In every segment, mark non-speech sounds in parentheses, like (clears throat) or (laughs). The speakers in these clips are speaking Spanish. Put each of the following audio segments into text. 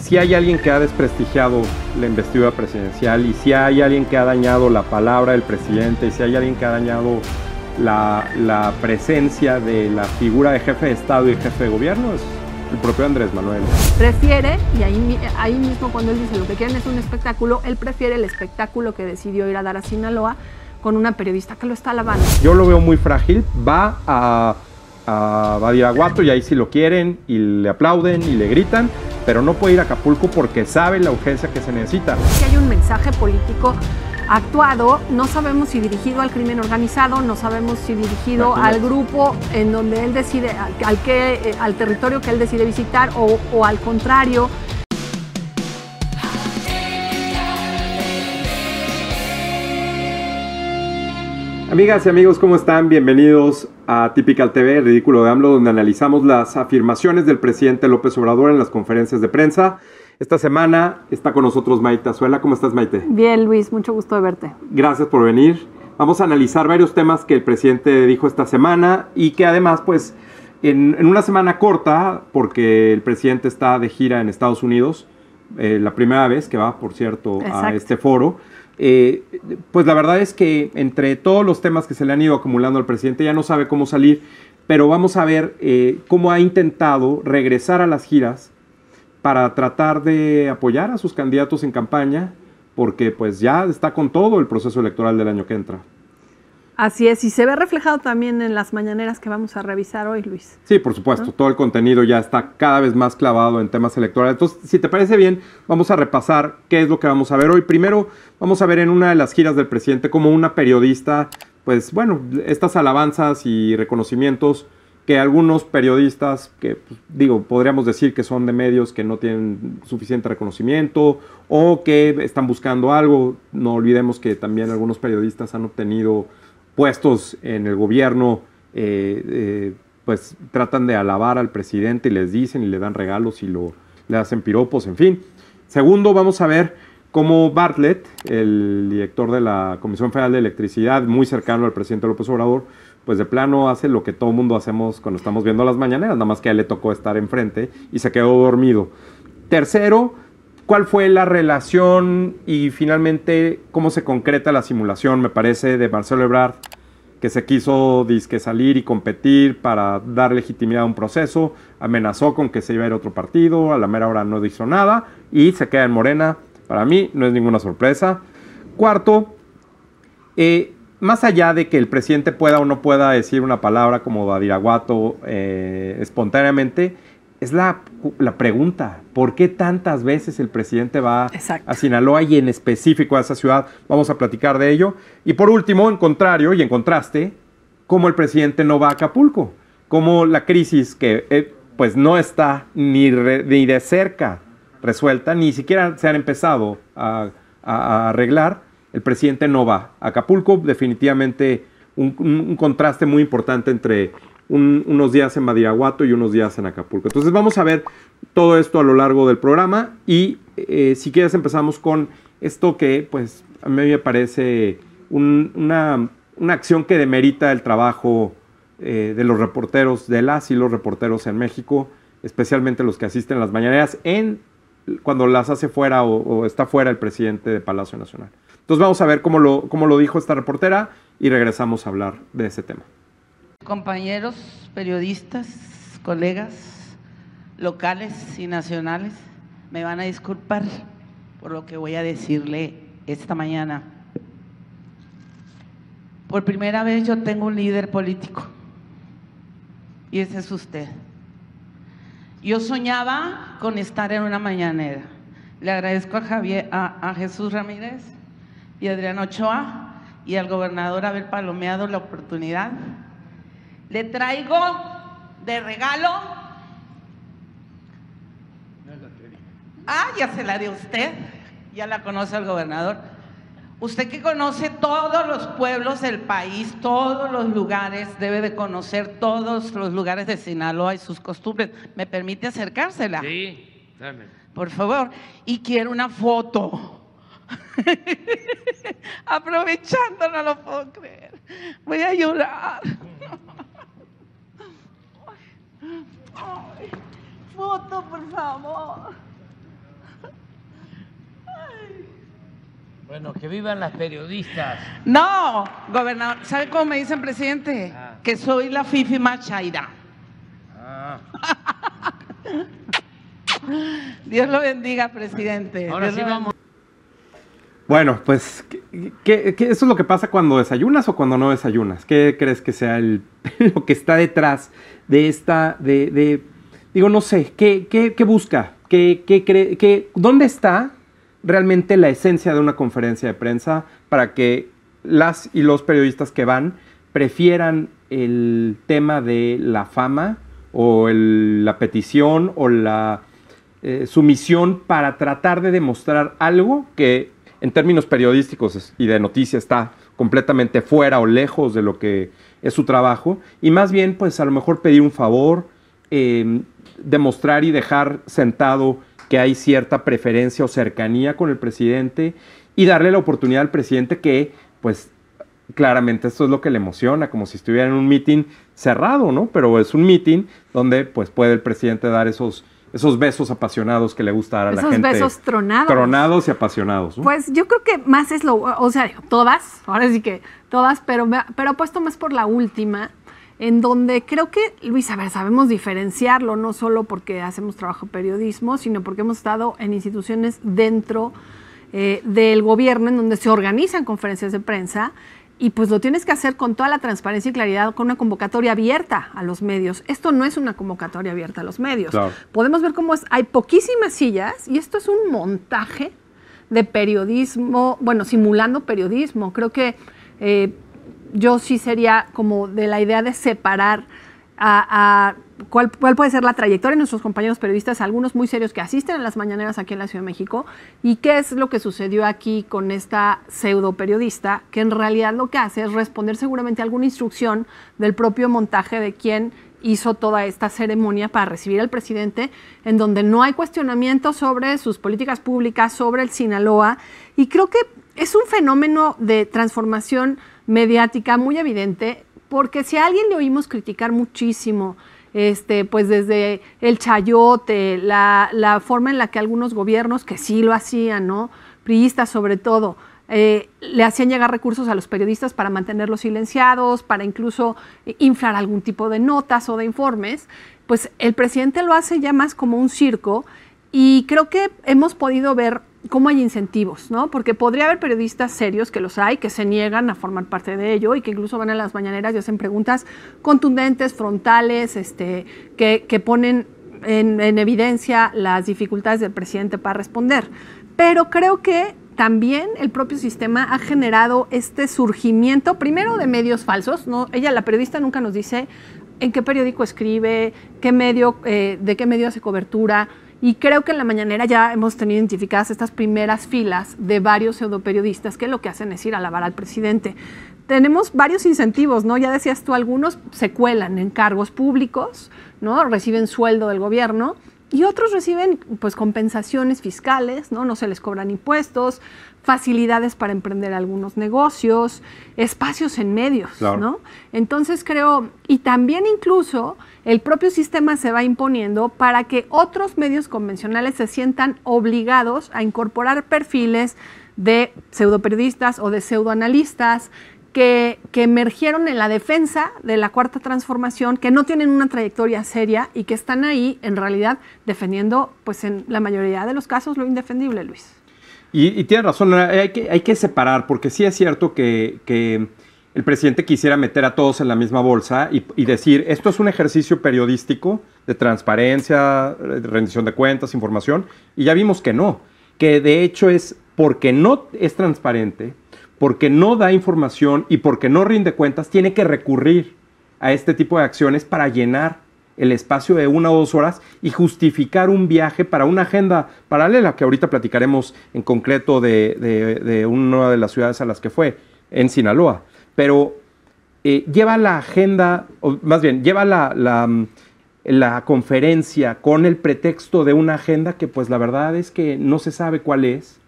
si hay alguien que ha desprestigiado la investidura presidencial y si hay alguien que ha dañado la palabra del presidente y si hay alguien que ha dañado la, presencia de la figura de jefe de Estado y jefe de gobierno, es el propio Andrés Manuel. Prefiere, y ahí, ahí mismo cuando él dice lo que quieren es un espectáculo, él prefiere el espectáculo que decidió ir a dar a Sinaloa con una periodista que lo está alabando. Yo lo veo muy frágil, va a, a Badiraguato y ahí si lo quieren y le aplauden y le gritan, pero no puede ir a Acapulco porque sabe la urgencia que se necesita. Si hay un mensaje político actuado, no sabemos si dirigido al crimen organizado, no sabemos si dirigido al grupo en donde él decide, al, eh, al territorio que él decide visitar o, o al contrario. Amigas y amigos, ¿cómo están? Bienvenidos a Typical TV, Ridículo de AMLO, donde analizamos las afirmaciones del presidente López Obrador en las conferencias de prensa. Esta semana está con nosotros Maite Azuela. ¿Cómo estás, Maite? Bien, Luis, mucho gusto de verte. Gracias por venir. Vamos a analizar varios temas que el presidente dijo esta semana y que además, pues, en, una semana corta, porque el presidente está de gira en Estados Unidos, eh, la primera vez que va, por cierto, a este foro. Eh, pues la verdad es que entre todos los temas que se le han ido acumulando al presidente ya no sabe cómo salir, pero vamos a ver eh, cómo ha intentado regresar a las giras para tratar de apoyar a sus candidatos en campaña, porque pues ya está con todo el proceso electoral del año que entra. Así es, y se ve reflejado también en las mañaneras que vamos a revisar hoy, Luis. Sí, por supuesto, todo el contenido ya está cada vez más clavado en temas electorales. Entonces, si te parece bien, vamos a repasar qué es lo que vamos a ver hoy. Primero, vamos a ver en una de las giras del presidente como una periodista, pues bueno, estas alabanzas y reconocimientos que algunos periodistas, que pues, digo, podríamos decir que son de medios que no tienen suficiente reconocimiento o que están buscando algo, no olvidemos que también algunos periodistas han obtenido puestos en el gobierno, eh, eh, pues tratan de alabar al presidente y les dicen y le dan regalos y lo, le hacen piropos, en fin. Segundo, vamos a ver cómo Bartlett, el director de la Comisión Federal de Electricidad, muy cercano al presidente López Obrador, pues de plano hace lo que todo mundo hacemos cuando estamos viendo las mañaneras, nada más que a él le tocó estar enfrente y se quedó dormido. Tercero, cuál fue la relación y finalmente cómo se concreta la simulación, me parece, de Marcelo Ebrard, que se quiso disque salir y competir para dar legitimidad a un proceso, amenazó con que se iba a ir a otro partido, a la mera hora no hizo nada y se queda en Morena. Para mí no es ninguna sorpresa. Cuarto, eh, más allá de que el presidente pueda o no pueda decir una palabra como Badiraguato eh, espontáneamente, es la, pregunta, ¿por qué tantas veces el presidente va a Sinaloa y en específico a esa ciudad? Vamos a platicar de ello. Y por último, en contrario y en contraste, ¿cómo el presidente no va a Acapulco? ¿Cómo la crisis que eh, pues no está ni, de cerca resuelta, ni siquiera se han empezado a, arreglar, el presidente no va a Acapulco? Definitivamente un, un contraste muy importante entre unos días en Madiaguato y unos días en Acapulco. Entonces vamos a ver todo esto a lo largo del programa y eh, si quieres empezamos con esto que pues a mí me parece una, acción que demerita el trabajo eh, de los reporteros, de las y los reporteros en México, especialmente los que asisten las mañaneras en, cuando las hace fuera o, o está fuera el presidente de Palacio Nacional. Entonces vamos a ver cómo lo, cómo lo dijo esta reportera y regresamos a hablar de ese tema compañeros periodistas, colegas locales y nacionales, me van a disculpar por lo que voy a decirle esta mañana. Por primera vez yo tengo un líder político y ese es usted. Yo soñaba con estar en una mañanera. Le agradezco a, Javier, a, Jesús Ramírez y Adriano Adrián Ochoa y al gobernador haber palomeado la oportunidad le traigo de regalo. Ah, ya se la dio usted. Ya la conoce el gobernador. Usted que conoce todos los pueblos del país, todos los lugares, debe de conocer todos los lugares de Sinaloa y sus costumbres. ¿Me permite acercársela? Sí, dame. Por favor. Y quiero una foto. (laughs) Aprovechando, no lo puedo creer. Voy a llorar. Ay, foto, por favor. Bueno, que vivan las periodistas. No, gobernador, ¿sabe cómo me dicen, presidente? Ah. Que soy la Fifi Machaira. Ah. (laughs) Dios lo bendiga, presidente. Ahora sí vamos. Bueno, pues, ¿qué, eso es lo que pasa cuando desayunas o cuando no desayunas? ¿Qué crees que sea el, (laughs) lo que está detrás de esta, de, digo, no sé, ¿qué, busca? ¿Qué, ¿Dónde está realmente la esencia de una conferencia de prensa para que las y los periodistas que van prefieran el tema de la fama o la petición o la eh, sumisión para tratar de demostrar algo que en términos periodísticos y de noticia está completamente fuera o lejos de lo que es su trabajo, y más bien pues a lo mejor pedir un favor, em, demostrar y dejar sentado que hay cierta preferencia o cercanía con el presidente y darle la oportunidad al presidente que pues claramente esto es lo que le emociona, como si estuviera en un meeting cerrado, ¿no? Pero es un meeting donde pues puede el presidente dar esos esos besos apasionados que le gusta dar a la gente. Esos besos tronados. Tronados y apasionados. Pues yo creo que más es lo, o sea, todas, ahora sí que todas, pero, pero apuesto más por la última, en donde creo que, Luis, a ver, sabemos diferenciarlo, no solo porque hacemos trabajo de periodismo, sino porque hemos estado en instituciones dentro eh, del gobierno en donde se organizan conferencias de prensa y pues lo tienes que hacer con toda la transparencia y claridad, con una convocatoria abierta a los medios. Esto no es una convocatoria abierta a los medios. Podemos ver cómo es, hay poquísimas sillas y esto es un montaje de periodismo, bueno, simulando periodismo. Creo que eh, yo sí sería como de la idea de separar a cuál, puede ser la trayectoria de nuestros compañeros periodistas, algunos muy serios que asisten a las mañaneras aquí en la Ciudad de México, y qué es lo que sucedió aquí con esta pseudo periodista, que en realidad lo que hace es responder seguramente alguna instrucción del propio montaje de quien hizo toda esta ceremonia para recibir al presidente, en donde no hay cuestionamiento sobre sus políticas públicas, sobre el Sinaloa, y creo que es un fenómeno de transformación mediática muy evidente, porque si a alguien le oímos criticar muchísimo, este, pues desde el chayote, la, forma en la que algunos gobiernos, que sí lo hacían, ¿no? Priistas sobre todo, eh, le hacían llegar recursos a los periodistas para mantenerlos silenciados, para incluso eh, inflar algún tipo de notas o de informes, pues el presidente lo hace ya más como un circo y creo que hemos podido ver cómo hay incentivos, ¿no? Porque podría haber periodistas serios, que los hay, que se niegan a formar parte de ello y que incluso van a las mañaneras y hacen preguntas contundentes, frontales, este, que, ponen en, evidencia las dificultades del presidente para responder. Pero creo que también el propio sistema ha generado este surgimiento, primero de medios falsos, ¿no? ella la periodista nunca nos dice en qué periódico escribe, qué medio, eh, de qué medio hace cobertura, y creo que en la mañanera ya hemos tenido identificadas estas primeras filas de varios pseudoperiodistas que lo que hacen es ir a lavar al presidente. Tenemos varios incentivos, ¿no? Ya decías tú, algunos se cuelan en cargos públicos, ¿no? Reciben sueldo del gobierno y otros reciben pues compensaciones fiscales, ¿no? No se les cobran impuestos, facilidades para emprender algunos negocios, espacios en medios, ¿no? Entonces creo, y también incluso el propio sistema se va imponiendo para que otros medios convencionales se sientan obligados a incorporar perfiles de pseudoperiodistas o de pseudoanalistas que, que, emergieron en la defensa de la cuarta transformación, que no tienen una trayectoria seria y que están ahí en realidad defendiendo, pues en la mayoría de los casos, lo indefendible, Luis. Y, tiene tienes razón, hay que, hay que separar, porque sí es cierto que, que el presidente quisiera meter a todos en la misma bolsa y, decir, esto es un ejercicio periodístico de transparencia, rendición de cuentas, información, y ya vimos que no, que de hecho es porque no es transparente, porque no da información y porque no rinde cuentas, tiene que recurrir a este tipo de acciones para llenar el espacio de una o dos horas y justificar un viaje para una agenda paralela, que ahorita platicaremos en concreto de una de las ciudades a las que fue, en Sinaloa pero eh, lleva la agenda, o más bien, lleva la, mm, la, conferencia con el pretexto de una agenda que pues la verdad es que no se sabe cuál es,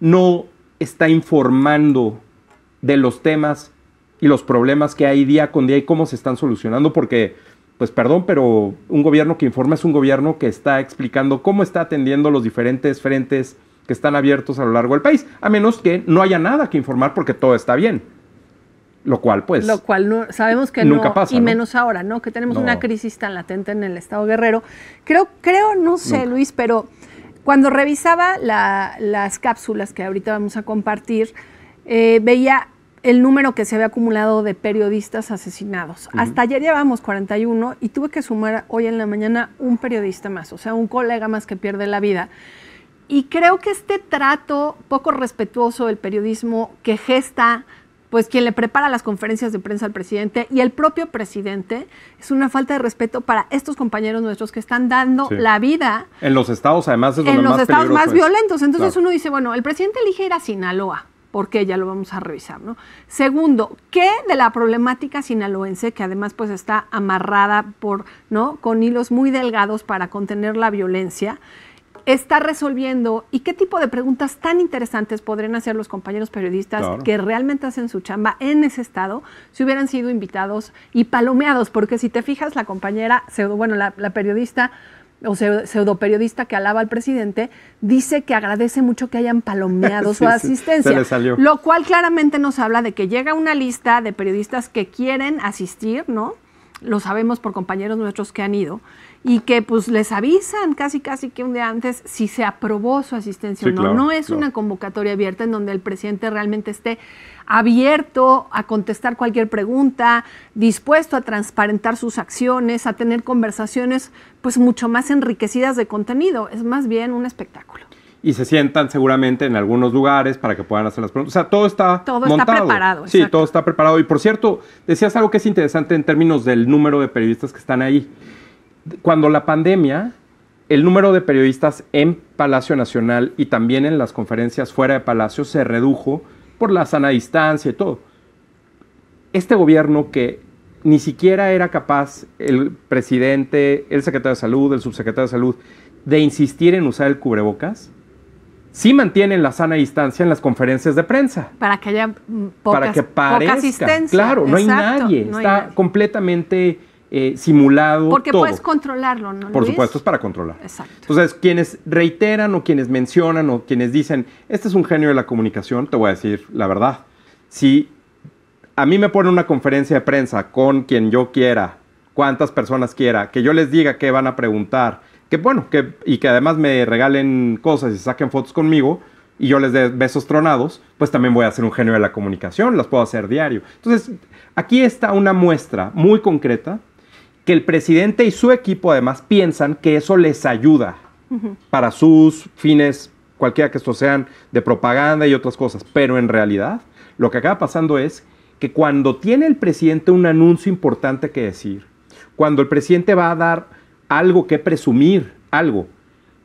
no está informando de los temas y los problemas que hay día con día y cómo se están solucionando, porque, pues perdón, pero un gobierno que informa es un gobierno que está explicando cómo está atendiendo los diferentes frentes que están abiertos a lo largo del país, a menos que no haya nada que informar porque todo está bien. Lo cual, pues. Lo cual no, sabemos que nunca no. Pasa, y menos ahora, ¿no? Que tenemos una crisis tan latente en el Estado guerrero. Creo, creo no sé, Luis, pero cuando revisaba las cápsulas que ahorita vamos a compartir, eh, veía el número que se había acumulado de periodistas asesinados. Hasta ayer llevamos 41 y tuve que sumar hoy en la mañana un periodista más, o sea, un colega más que pierde la vida. Y creo que este trato poco respetuoso del periodismo que gesta pues quien le prepara las conferencias de prensa al presidente y el propio presidente es una falta de respeto para estos compañeros nuestros que están dando la vida. En los estados, además, es donde En los más estados más violentos. Entonces uno dice, bueno, el presidente elige ir a Sinaloa. porque Ya lo vamos a revisar, ¿no? Segundo, ¿qué de la problemática sinaloense, que además pues está amarrada por, ¿no? Con hilos muy delgados para contener la violencia, está resolviendo y qué tipo de preguntas tan interesantes podrían hacer los compañeros periodistas que realmente hacen su chamba en ese estado si hubieran sido invitados y palomeados, porque si te fijas, la compañera, bueno, la, periodista o pseudo periodista que alaba al presidente, dice que agradece mucho que hayan palomeado (laughs) su asistencia. lo cual claramente nos habla de que llega una lista de periodistas que quieren asistir, ¿no? lo sabemos por compañeros nuestros que han ido, y que pues les avisan casi casi que un día antes si se aprobó su asistencia o no. no es una convocatoria abierta en donde el presidente realmente esté abierto a contestar cualquier pregunta, dispuesto a transparentar sus acciones, a tener conversaciones pues mucho más enriquecidas de contenido. Es más bien un espectáculo y se sientan seguramente en algunos lugares para que puedan hacer las preguntas. O sea, todo está todo está preparado. Sí, todo está preparado. Y por cierto, decías algo que es interesante en términos del número de periodistas que están ahí. Cuando la pandemia, el número de periodistas en Palacio Nacional y también en las conferencias fuera de Palacio se redujo por la sana distancia y todo. Este gobierno que ni siquiera era capaz el presidente, el secretario de salud, el subsecretario de salud, de insistir en usar el cubrebocas, sí mantienen la sana distancia en las conferencias de prensa. Para que haya mm, para que parezca, asistencia. Claro, no hay nadie. está completamente eh, simulado. Porque puedes controlarlo, ¿no? Por supuesto, es para controlar. Exacto. Entonces, quienes reiteran o quienes mencionan o quienes dicen, este es un genio de la comunicación, te voy a decir la verdad. Si a mí me ponen una conferencia de prensa con quien yo quiera, cuántas personas quiera, que yo les diga qué van a preguntar, que bueno, que, y que además me regalen cosas y saquen fotos conmigo y yo les dé besos tronados, pues también voy a ser un genio de la comunicación, las puedo hacer diario. Entonces, aquí está una muestra muy concreta que el presidente y su equipo además piensan que eso les ayuda para sus fines, cualquiera que estos sean, de propaganda y otras cosas. Pero en realidad, lo que acaba pasando es que cuando tiene el presidente un anuncio importante que decir, cuando el presidente va a dar algo que presumir, algo.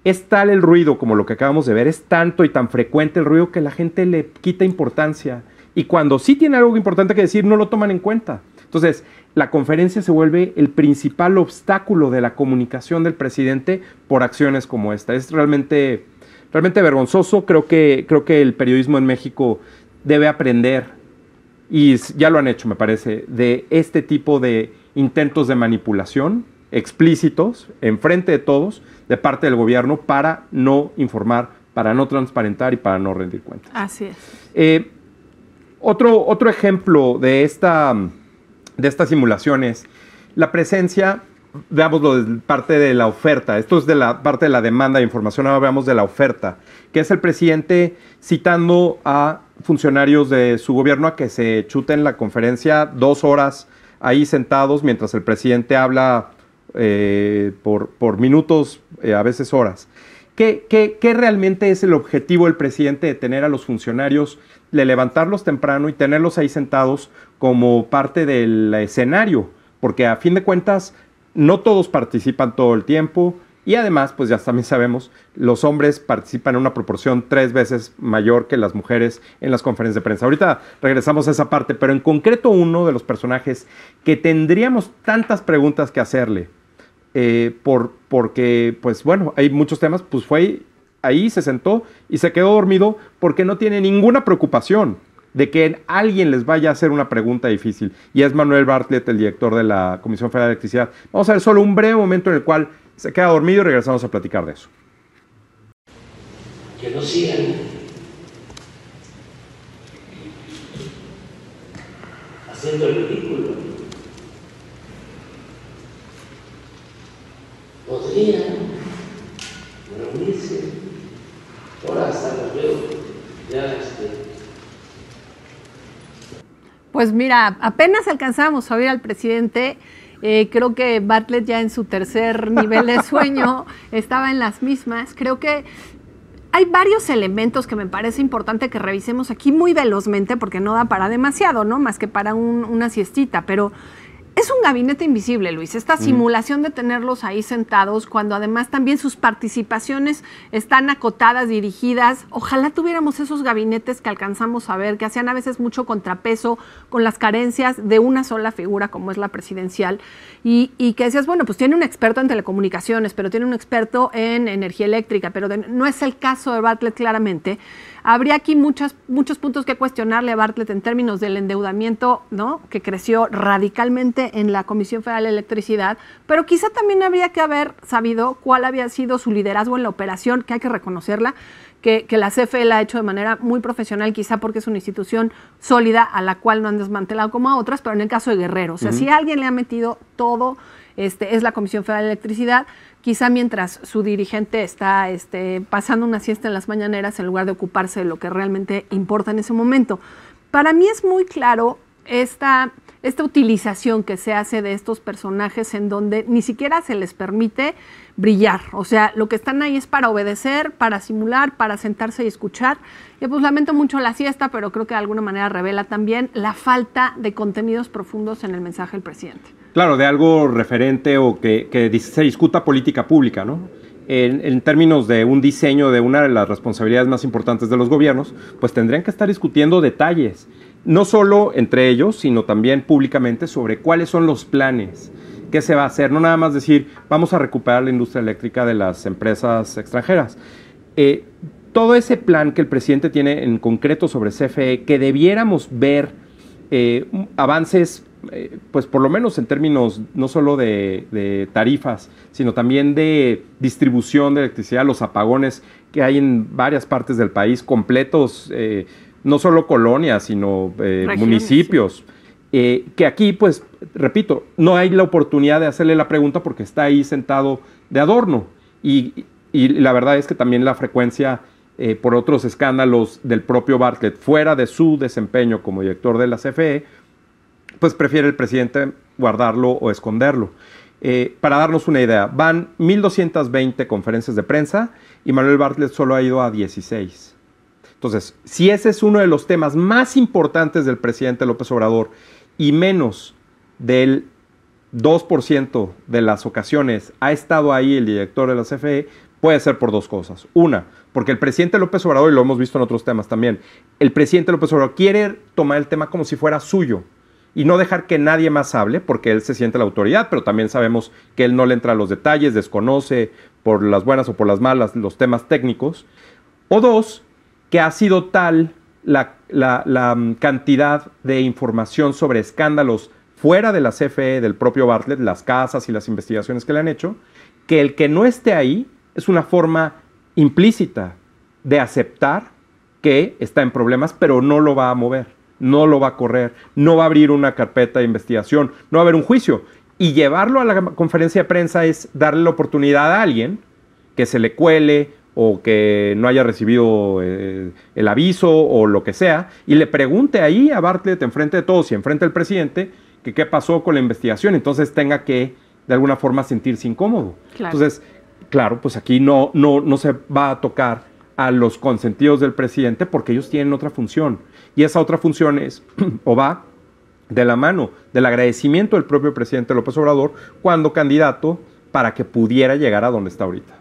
Es tal el ruido, como lo que acabamos de ver, es tanto y tan frecuente el ruido que la gente le quita importancia. Y cuando sí tiene algo importante que decir, no lo toman en cuenta. Entonces, la conferencia se vuelve el principal obstáculo de la comunicación del presidente por acciones como esta. Es realmente, realmente vergonzoso. Creo que, creo que el periodismo en México debe aprender, y ya lo han hecho, me parece, de este tipo de intentos de manipulación explícitos, enfrente de todos, de parte del gobierno para no informar, para no transparentar y para no rendir cuentas. Así es. Eh, otro, otro ejemplo de, esta, de estas simulaciones, la presencia, lo de parte de la oferta, esto es de la parte de la demanda de información, ahora veamos de la oferta, que es el presidente citando a funcionarios de su gobierno a que se chuten la conferencia dos horas ahí sentados mientras el presidente habla eh, por, minutos, eh, a veces horas. ¿Qué, ¿Qué, qué, realmente es el objetivo del presidente de tener a los funcionarios, de levantarlos temprano y tenerlos ahí sentados como parte del escenario? Porque a fin de cuentas, no todos participan todo el tiempo y además, pues ya también sabemos, los hombres participan en una proporción tres veces mayor que las mujeres en las conferencias de prensa. Ahorita regresamos a esa parte, pero en concreto uno de los personajes que tendríamos tantas preguntas que hacerle eh, por, porque, pues bueno, hay muchos temas, pues fue ahí, se sentó y se quedó dormido porque no tiene ninguna preocupación de que alguien les vaya a hacer una pregunta difícil. Y es Manuel Bartlett, el director de la Comisión Federal de Electricidad. Vamos a ver solo un breve momento en el cual se queda dormido y regresamos a platicar de eso. Que no sigan haciendo el ridículo. podrían hasta los ya este. Pues mira, apenas alcanzamos a oír al presidente. Eh, creo que Bartlett ya en su tercer nivel de sueño (laughs) estaba en las mismas. Creo que hay varios elementos que me parece importante que revisemos aquí muy velozmente porque no da para demasiado, ¿no? Más que para una siestita, pero es un gabinete invisible, Luis, esta simulación de tenerlos ahí sentados, cuando además también sus participaciones están acotadas, dirigidas. Ojalá tuviéramos esos gabinetes que alcanzamos a ver, que hacían a veces mucho contrapeso con las carencias de una sola figura como es la presidencial. Y, que decías, bueno, pues tiene un experto en telecomunicaciones, pero tiene un experto en energía eléctrica, pero no es el caso de Bartlett claramente. Habría aquí muchos puntos que cuestionarle a Bartlett en términos del endeudamiento, ¿no? Que creció radicalmente en la Comisión Federal de Electricidad, pero quizá también habría que haber sabido cuál había sido su liderazgo en la operación, que hay que reconocerla, que, la CFE la ha hecho de manera muy profesional, quizá porque es una institución sólida a la cual no han desmantelado como a otras, pero en el caso de Guerrero, o sea, si alguien le ha metido todo, este, es la Comisión Federal de Electricidad quizá mientras su dirigente está este, pasando una siesta en las mañaneras en lugar de ocuparse de lo que realmente importa en ese momento. Para mí es muy claro esta, esta utilización que se hace de estos personajes en donde ni siquiera se les permite brillar. O sea, lo que están ahí es para obedecer, para simular, para sentarse y escuchar. Y pues lamento mucho la siesta, pero creo que de alguna manera revela también la falta de contenidos profundos en el mensaje del presidente. Claro, de algo referente o que, se discuta política pública, ¿no? En, términos de un diseño de una de las responsabilidades más importantes de los gobiernos, pues tendrían que estar discutiendo detalles, no solo entre ellos, sino también públicamente sobre cuáles son los planes, qué se va a hacer, no nada más decir vamos a recuperar la industria eléctrica de las empresas extranjeras. Eh, todo ese plan que el presidente tiene en concreto sobre CFE, que debiéramos ver eh, avances eh, pues por lo menos en términos no solo de, tarifas, sino también de distribución de electricidad, los apagones que hay en varias partes del país, completos, eh, no solo colonias, sino eh, municipios. que aquí, pues, repito, no hay la oportunidad de hacerle la pregunta porque está ahí sentado de adorno. Y, y la verdad es que también la frecuencia por otros escándalos del propio Bartlett, fuera de su desempeño como director de la CFE, pues prefiere el presidente guardarlo o esconderlo. Eh, para darnos una idea, van 1.220 conferencias de prensa y Manuel Bartlett solo ha ido a 16. Entonces, si ese es uno de los temas más importantes del presidente López Obrador y menos del 2% de las ocasiones ha estado ahí el director de la CFE, puede ser por dos cosas. Una, porque el presidente López Obrador, y lo hemos visto en otros temas también, el presidente López Obrador quiere tomar el tema como si fuera suyo y no dejar que nadie más hable porque él se siente la autoridad, pero también sabemos que él no le entra a los detalles, desconoce por las buenas o por las malas los temas técnicos. O dos, que ha sido tal la, la mm, cantidad de información sobre escándalos fuera de la CFE, del propio Bartlett, las casas y las investigaciones que le han hecho, que el que no esté ahí es una forma implícita de aceptar que está en problemas, pero no lo va a mover no lo va a correr, no va a abrir una carpeta de investigación, no va a haber un juicio. Y llevarlo a la conferencia de prensa es darle la oportunidad a alguien que se le cuele o que no haya recibido eh, el aviso o lo que sea, y le pregunte ahí a Bartlett, enfrente de todos y enfrente del presidente, que qué pasó con la investigación. Entonces tenga que, de alguna forma, sentirse incómodo. Entonces, claro, pues aquí no, no, no se va a tocar a los consentidos del presidente porque ellos tienen otra función. Y esa otra función es, (clears throat) o va de la mano del agradecimiento del propio presidente López Obrador cuando candidato para que pudiera llegar a donde está ahorita.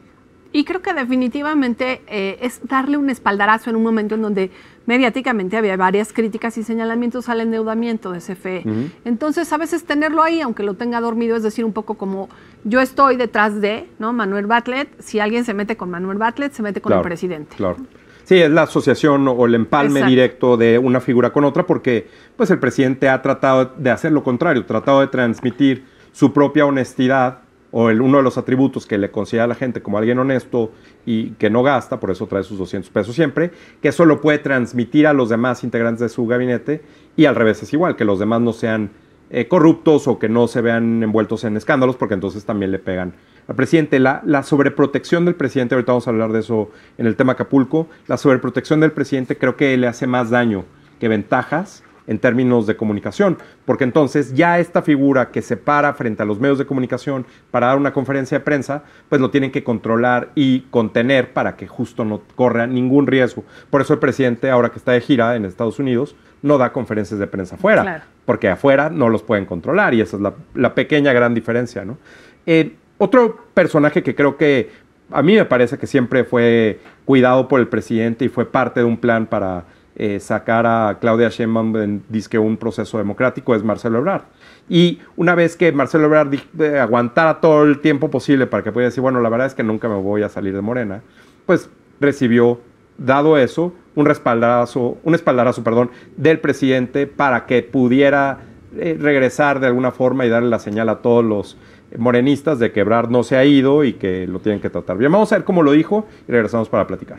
Y creo que definitivamente eh, es darle un espaldarazo en un momento en donde mediáticamente había varias críticas y señalamientos al endeudamiento de CFE. Entonces, a veces tenerlo ahí, aunque lo tenga dormido, es decir, un poco como yo estoy detrás de ¿no? Manuel Bartlett. si alguien se mete con Manuel Bartlett, se mete con el presidente. Claro. Sí, es la asociación o el empalme directo de una figura con otra, porque pues el presidente ha tratado de hacer lo contrario, tratado de transmitir su propia honestidad o el, uno de los atributos que le considera a la gente como alguien honesto y que no gasta, por eso trae sus 200 pesos siempre, que eso lo puede transmitir a los demás integrantes de su gabinete y al revés es igual, que los demás no sean eh, corruptos o que no se vean envueltos en escándalos porque entonces también le pegan al presidente. La, la sobreprotección del presidente, ahorita vamos a hablar de eso en el tema Acapulco, la sobreprotección del presidente creo que le hace más daño que ventajas en términos de comunicación, porque entonces ya esta figura que se para frente a los medios de comunicación para dar una conferencia de prensa, pues lo tienen que controlar y contener para que justo no corra ningún riesgo. Por eso el presidente, ahora que está de gira en Estados Unidos, no da conferencias de prensa afuera, porque afuera no los pueden controlar y esa es la, pequeña gran diferencia. ¿no? Eh, otro personaje que creo que a mí me parece que siempre fue cuidado por el presidente y fue parte de un plan para eh, sacar a Claudia Sheinbaum en que un proceso democrático es Marcelo Ebrard. Y una vez que Marcelo Ebrard eh, aguantara todo el tiempo posible para que pudiera decir, bueno, la verdad es que nunca me voy a salir de Morena, pues recibió, dado eso, un respaldazo un espaldarazo, perdón, del presidente para que pudiera eh, regresar de alguna forma y darle la señal a todos los morenistas de que Ebrard no se ha ido y que lo tienen que tratar bien. Vamos a ver cómo lo dijo y regresamos para platicar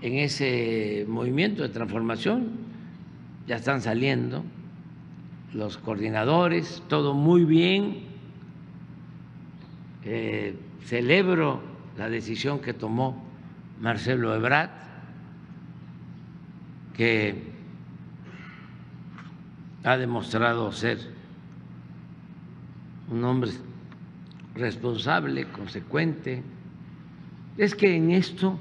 en ese movimiento de transformación, ya están saliendo los coordinadores, todo muy bien. Eh, celebro la decisión que tomó Marcelo Ebrat, que ha demostrado ser un hombre responsable, consecuente. Es que en esto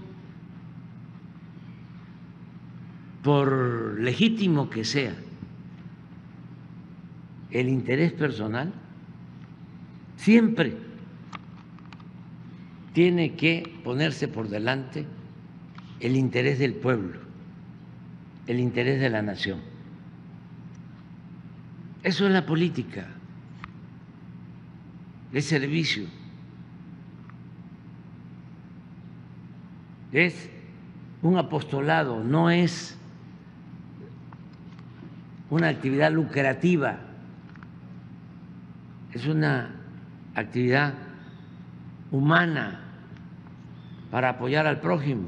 por legítimo que sea el interés personal, siempre tiene que ponerse por delante el interés del pueblo, el interés de la nación. Eso es la política, es servicio, es un apostolado, no es una actividad lucrativa, es una actividad humana para apoyar al prójimo.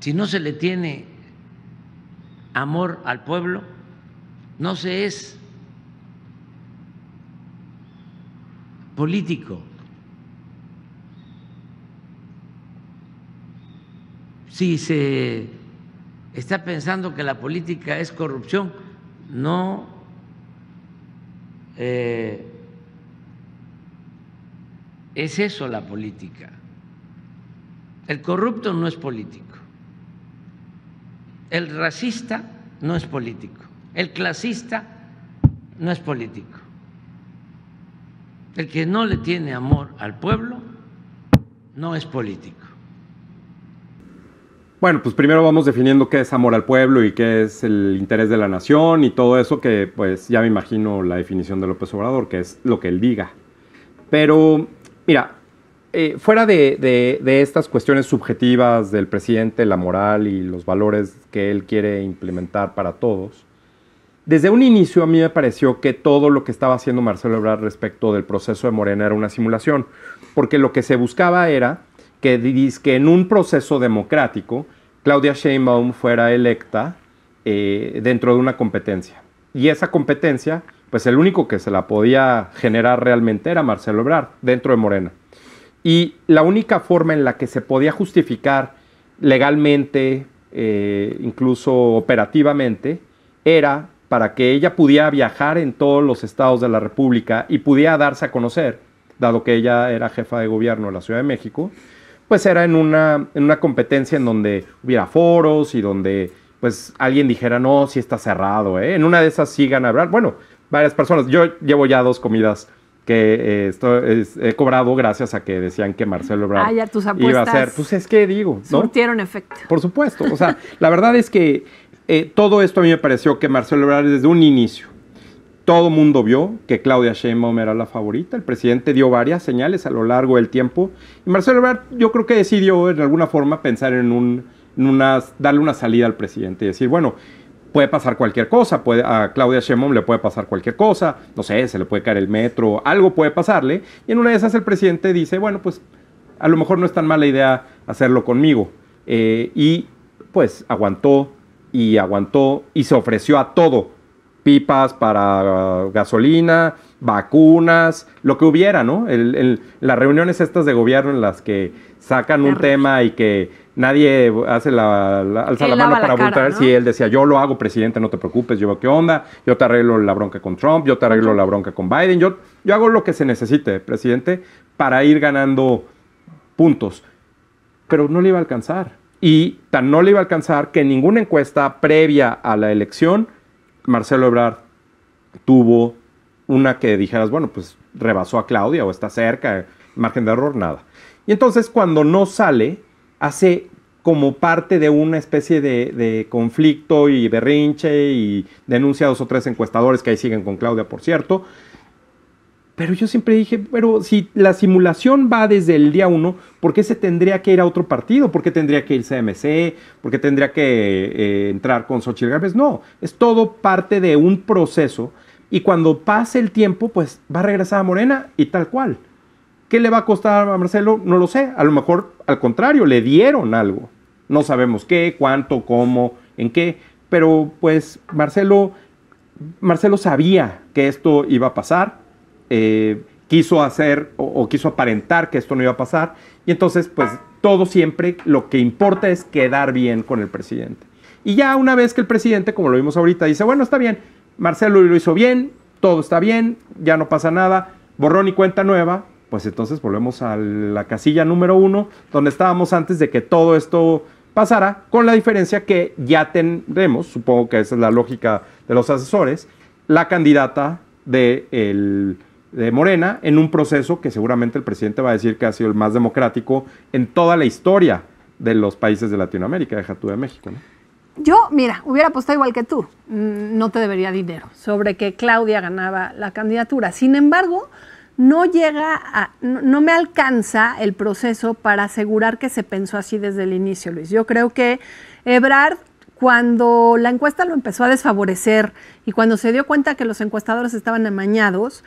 Si no se le tiene amor al pueblo, no se es político. Si se está pensando que la política es corrupción. No eh, es eso la política. El corrupto no es político. El racista no es político. El clasista no es político. El que no le tiene amor al pueblo no es político. Bueno, pues primero vamos definiendo qué es amor al pueblo y qué es el interés de la nación y todo eso que pues ya me imagino la definición de López Obrador, que es lo que él diga. Pero mira, eh, fuera de, de, estas cuestiones subjetivas del presidente, la moral y los valores que él quiere implementar para todos, desde un inicio a mí me pareció que todo lo que estaba haciendo Marcelo Ebrard respecto del proceso de Morena era una simulación, porque lo que se buscaba era que que en un proceso democrático Claudia Sheinbaum fuera electa eh, dentro de una competencia. Y esa competencia, pues el único que se la podía generar realmente era Marcelo Ebrard, dentro de Morena. Y la única forma en la que se podía justificar legalmente, eh, incluso operativamente, era para que ella pudiera viajar en todos los estados de la República y pudiera darse a conocer, dado que ella era jefa de gobierno de la Ciudad de México, pues era en una, en una competencia en donde hubiera foros y donde pues alguien dijera, no, si está cerrado, ¿eh?". en una de esas sigan a Bueno, varias personas, yo llevo ya dos comidas que eh, esto he cobrado gracias a que decían que Marcelo Ebrard ah, iba a ser, pues es que digo, ¿no? Surtieron efecto. Por supuesto, o sea, la verdad es que eh, todo esto a mí me pareció que Marcelo Ebrard desde un inicio todo mundo vio que Claudia Sheinbaum era la favorita. El presidente dio varias señales a lo largo del tiempo. Y Marcelo Ebrard, yo creo que decidió en alguna forma pensar en, darle una salida al presidente y decir, bueno, puede pasar cualquier cosa, puede, a Claudia Sheinbaum le puede pasar cualquier cosa, no sé, se le puede caer el metro, algo puede pasarle. Y en una de esas el presidente dice, bueno, pues a lo mejor no es tan mala idea hacerlo conmigo. Eh, y pues aguantó y aguantó y se ofreció a todo pipas para gasolina, vacunas, lo que hubiera, ¿no? las reuniones estas de gobierno en las que sacan un tema y que nadie hace la, alza la mano para votar. Si él decía, yo lo hago, presidente, no te preocupes, yo veo qué onda, yo te arreglo la bronca con Trump, yo te arreglo la bronca con Biden, yo, yo hago lo que se necesite, presidente, para ir ganando puntos. Pero no le iba a alcanzar. Y tan no le iba a alcanzar que ninguna encuesta previa a la elección Marcelo Ebrard tuvo una que dijeras, bueno, pues rebasó a Claudia o está cerca, margen de error, nada. Y entonces cuando no sale, hace como parte de una especie de, conflicto y berrinche y denuncia a dos o tres encuestadores que ahí siguen con Claudia, por cierto, pero yo siempre dije, pero si la simulación va desde el día uno, ¿por qué se tendría que ir a otro partido? ¿Por qué tendría que irse a ¿Por qué tendría que eh, entrar con Xochitl Gávez? No, es todo parte de un proceso y cuando pase el tiempo, pues va a regresar a Morena y tal cual. ¿Qué le va a costar a Marcelo? No lo sé. A lo mejor, al contrario, le dieron algo. No sabemos qué, cuánto, cómo, en qué. Pero pues Marcelo, Marcelo sabía que esto iba a pasar eh, quiso hacer o, quiso aparentar que esto no iba a pasar. Y entonces, pues todo siempre lo que importa es quedar bien con el presidente. Y ya una vez que el presidente, como lo vimos ahorita, dice, bueno, está bien, Marcelo lo hizo bien, todo está bien, ya no pasa nada, borrón y cuenta nueva, pues entonces volvemos a la casilla número uno, donde estábamos antes de que todo esto pasara, con la diferencia que ya tendremos, supongo que esa es la lógica de los asesores, la candidata del... el de Morena en un proceso que seguramente el presidente va a decir que ha sido el más democrático en toda la historia de los países de Latinoamérica, deja tú de México. Yo, mira, hubiera apostado igual que tú, mm, no te debería dinero, sobre que Claudia ganaba la candidatura. Sin embargo, no llega a, no, no me alcanza el proceso para asegurar que se pensó así desde el inicio, Luis. Yo creo que Ebrard cuando la encuesta lo empezó a desfavorecer y cuando se dio cuenta que los encuestadores estaban amañados,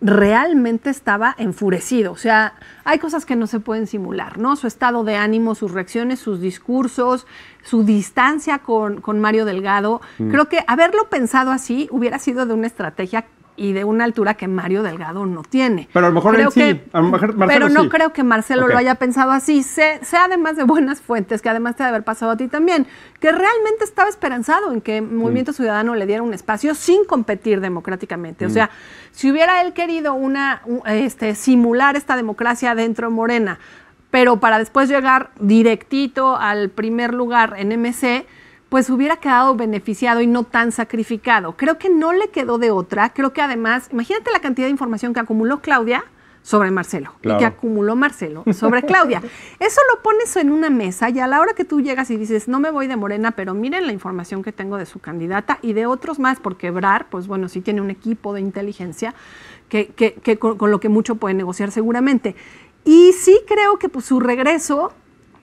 realmente estaba enfurecido. O sea, hay cosas que no se pueden simular, ¿no? Su estado de ánimo, sus reacciones, sus discursos, su distancia con, Mario Delgado. Mm. Creo que haberlo pensado así hubiera sido de una estrategia y de una altura que Mario Delgado no tiene. Pero a lo mejor él sí. a lo mejor pero no creo que Marcelo lo haya pensado así. sea además de buenas fuentes, que además te debe haber pasado a ti también, que realmente estaba esperanzado en que Movimiento mm. Ciudadano le diera un espacio sin competir democráticamente. O mm. sea, si hubiera él querido una, este, simular esta democracia dentro de Morena, pero para después llegar directito al primer lugar en MC, pues hubiera quedado beneficiado y no tan sacrificado. Creo que no le quedó de otra. Creo que además, imagínate la cantidad de información que acumuló Claudia sobre Marcelo y que acumuló Marcelo sobre Claudia. (laughs) Eso lo pones en una mesa y a la hora que tú llegas y dices, no me voy de Morena, pero miren la información que tengo de su candidata y de otros más, porque Brar, pues bueno, sí tiene un equipo de inteligencia que, con, lo que mucho puede negociar seguramente. Y sí creo que pues, su regreso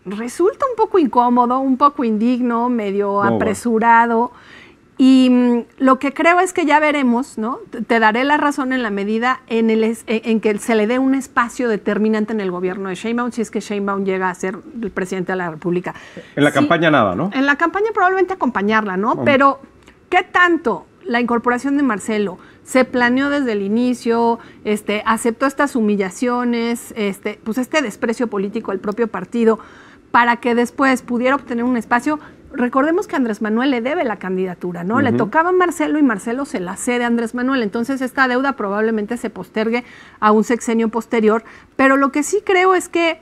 resulta un poco incómodo, un poco indigno, medio apresurado. Y mm, lo que creo es que ya veremos, ¿no? Te daré la razón en la medida en, el e, en que se le dé un espacio determinante en el gobierno de Sheinbaum, si es que Sheinbaum llega a ser el presidente de la República. En la campaña nada, ¿no? En la campaña probablemente acompañarla, ¿no? Pero, ¿qué tanto la incorporación de Marcelo se planeó desde el inicio, este, aceptó estas humillaciones, este, pues este desprecio político al propio partido? para que después pudiera obtener un espacio. Recordemos que Andrés Manuel le debe la candidatura, ¿no? Le tocaba a Marcelo y Marcelo se la cede a Andrés Manuel. Entonces esta deuda probablemente se postergue a un sexenio posterior. Pero lo que sí creo es que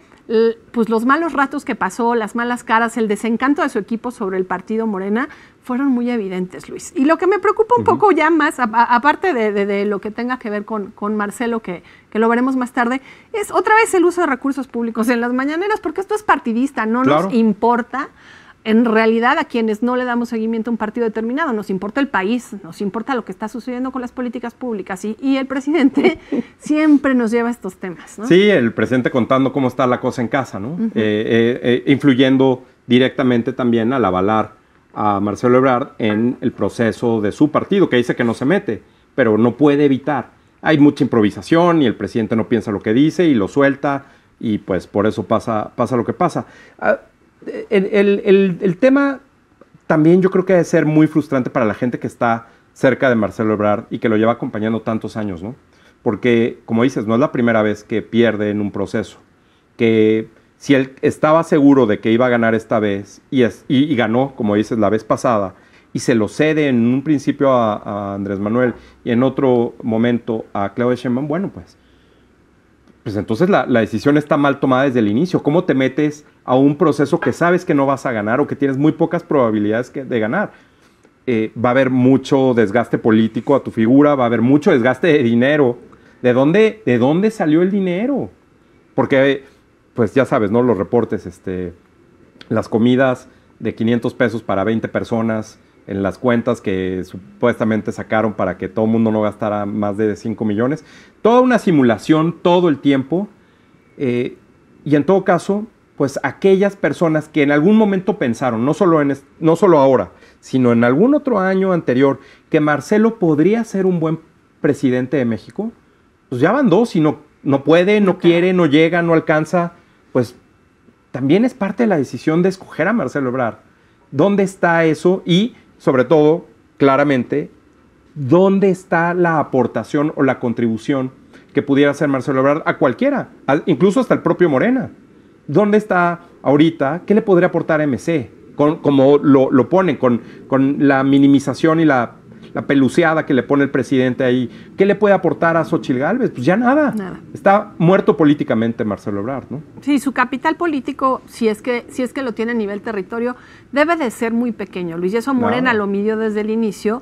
pues los malos ratos que pasó, las malas caras, el desencanto de su equipo sobre el partido Morena, fueron muy evidentes, Luis. Y lo que me preocupa un poco ya más, aparte de, lo que tenga que ver con, Marcelo, que, lo veremos más tarde, es otra vez el uso de recursos públicos en las mañaneras, porque esto es partidista, no nos importa. En realidad, a quienes no le damos seguimiento a un partido determinado, nos importa el país, nos importa lo que está sucediendo con las políticas públicas y, el presidente (laughs) siempre nos lleva a estos temas. ¿no? Sí, el presidente contando cómo está la cosa en casa, ¿no? Eh, eh, eh, influyendo directamente también al avalar a Marcelo Ebrard en el proceso de su partido, que dice que no se mete, pero no puede evitar. Hay mucha improvisación y el presidente no piensa lo que dice y lo suelta y pues por eso pasa, pasa lo que pasa. Ah, el, el, tema también yo creo que debe ser muy frustrante para la gente que está cerca de Marcelo Ebrard y que lo lleva acompañando tantos años, ¿no? Porque, como dices, no es la primera vez que pierde en un proceso, que si él estaba seguro de que iba a ganar esta vez y, ganó, como dices, la vez pasada, y se lo cede en un principio a, Andrés Manuel y en otro momento a Claudia Sheinbaum, bueno, pues, pues entonces la, decisión está mal tomada desde el inicio. ¿Cómo te metes a un proceso que sabes que no vas a ganar o que tienes muy pocas probabilidades de ganar? Eh, va a haber mucho desgaste político a tu figura, va a haber mucho desgaste de dinero. ¿De dónde, de dónde salió el dinero? Porque pues ya sabes, ¿no? Los reportes, este, las comidas de 500 pesos para 20 personas, en las cuentas que supuestamente sacaron para que todo el mundo no gastara más de 5 millones. Toda una simulación todo el tiempo. Eh, y en todo caso, pues aquellas personas que en algún momento pensaron, no solo, en no solo ahora, sino en algún otro año anterior, que Marcelo podría ser un buen presidente de México, pues ya van dos y no, no puede, no quiere, no llega, no alcanza pues también es parte de la decisión de escoger a Marcelo Obrar. ¿Dónde está eso? Y sobre todo, claramente, ¿dónde está la aportación o la contribución que pudiera hacer Marcelo Obrar a cualquiera, incluso hasta el propio Morena? ¿Dónde está ahorita? ¿Qué le podría aportar a MC? como lo, lo ponen, con, con la minimización y la la peluceada que le pone el presidente ahí, ¿qué le puede aportar a Xochitl Gálvez? Pues ya nada. Está muerto políticamente Marcelo Ebrard, ¿no? Sí, su capital político, si es que, si es que lo tiene a nivel territorio, debe de ser muy pequeño, Luis. Y eso Morena lo midió desde el inicio.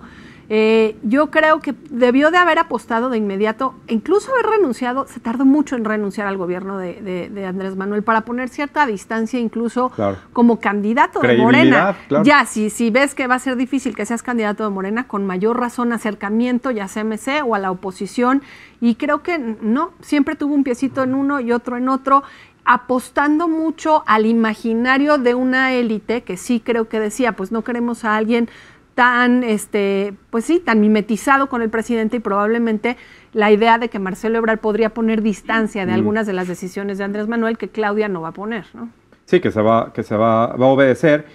Eh, yo creo que debió de haber apostado de inmediato, e incluso haber renunciado, se tardó mucho en renunciar al gobierno de, Andrés Manuel para poner cierta distancia incluso como candidato de Morena. Ya, si, si ves que va a ser difícil que seas candidato de Morena, con mayor razón acercamiento ya a CMC o a la oposición. Y creo que no, siempre tuvo un piecito en uno y otro en otro apostando mucho al imaginario de una élite que sí creo que decía, pues no queremos a alguien tan, este, pues sí, tan mimetizado con el presidente y probablemente la idea de que Marcelo Ebrard podría poner distancia de mm. algunas de las decisiones de Andrés Manuel que Claudia no va a poner, ¿no? Sí, que se va, que se va, a obedecer.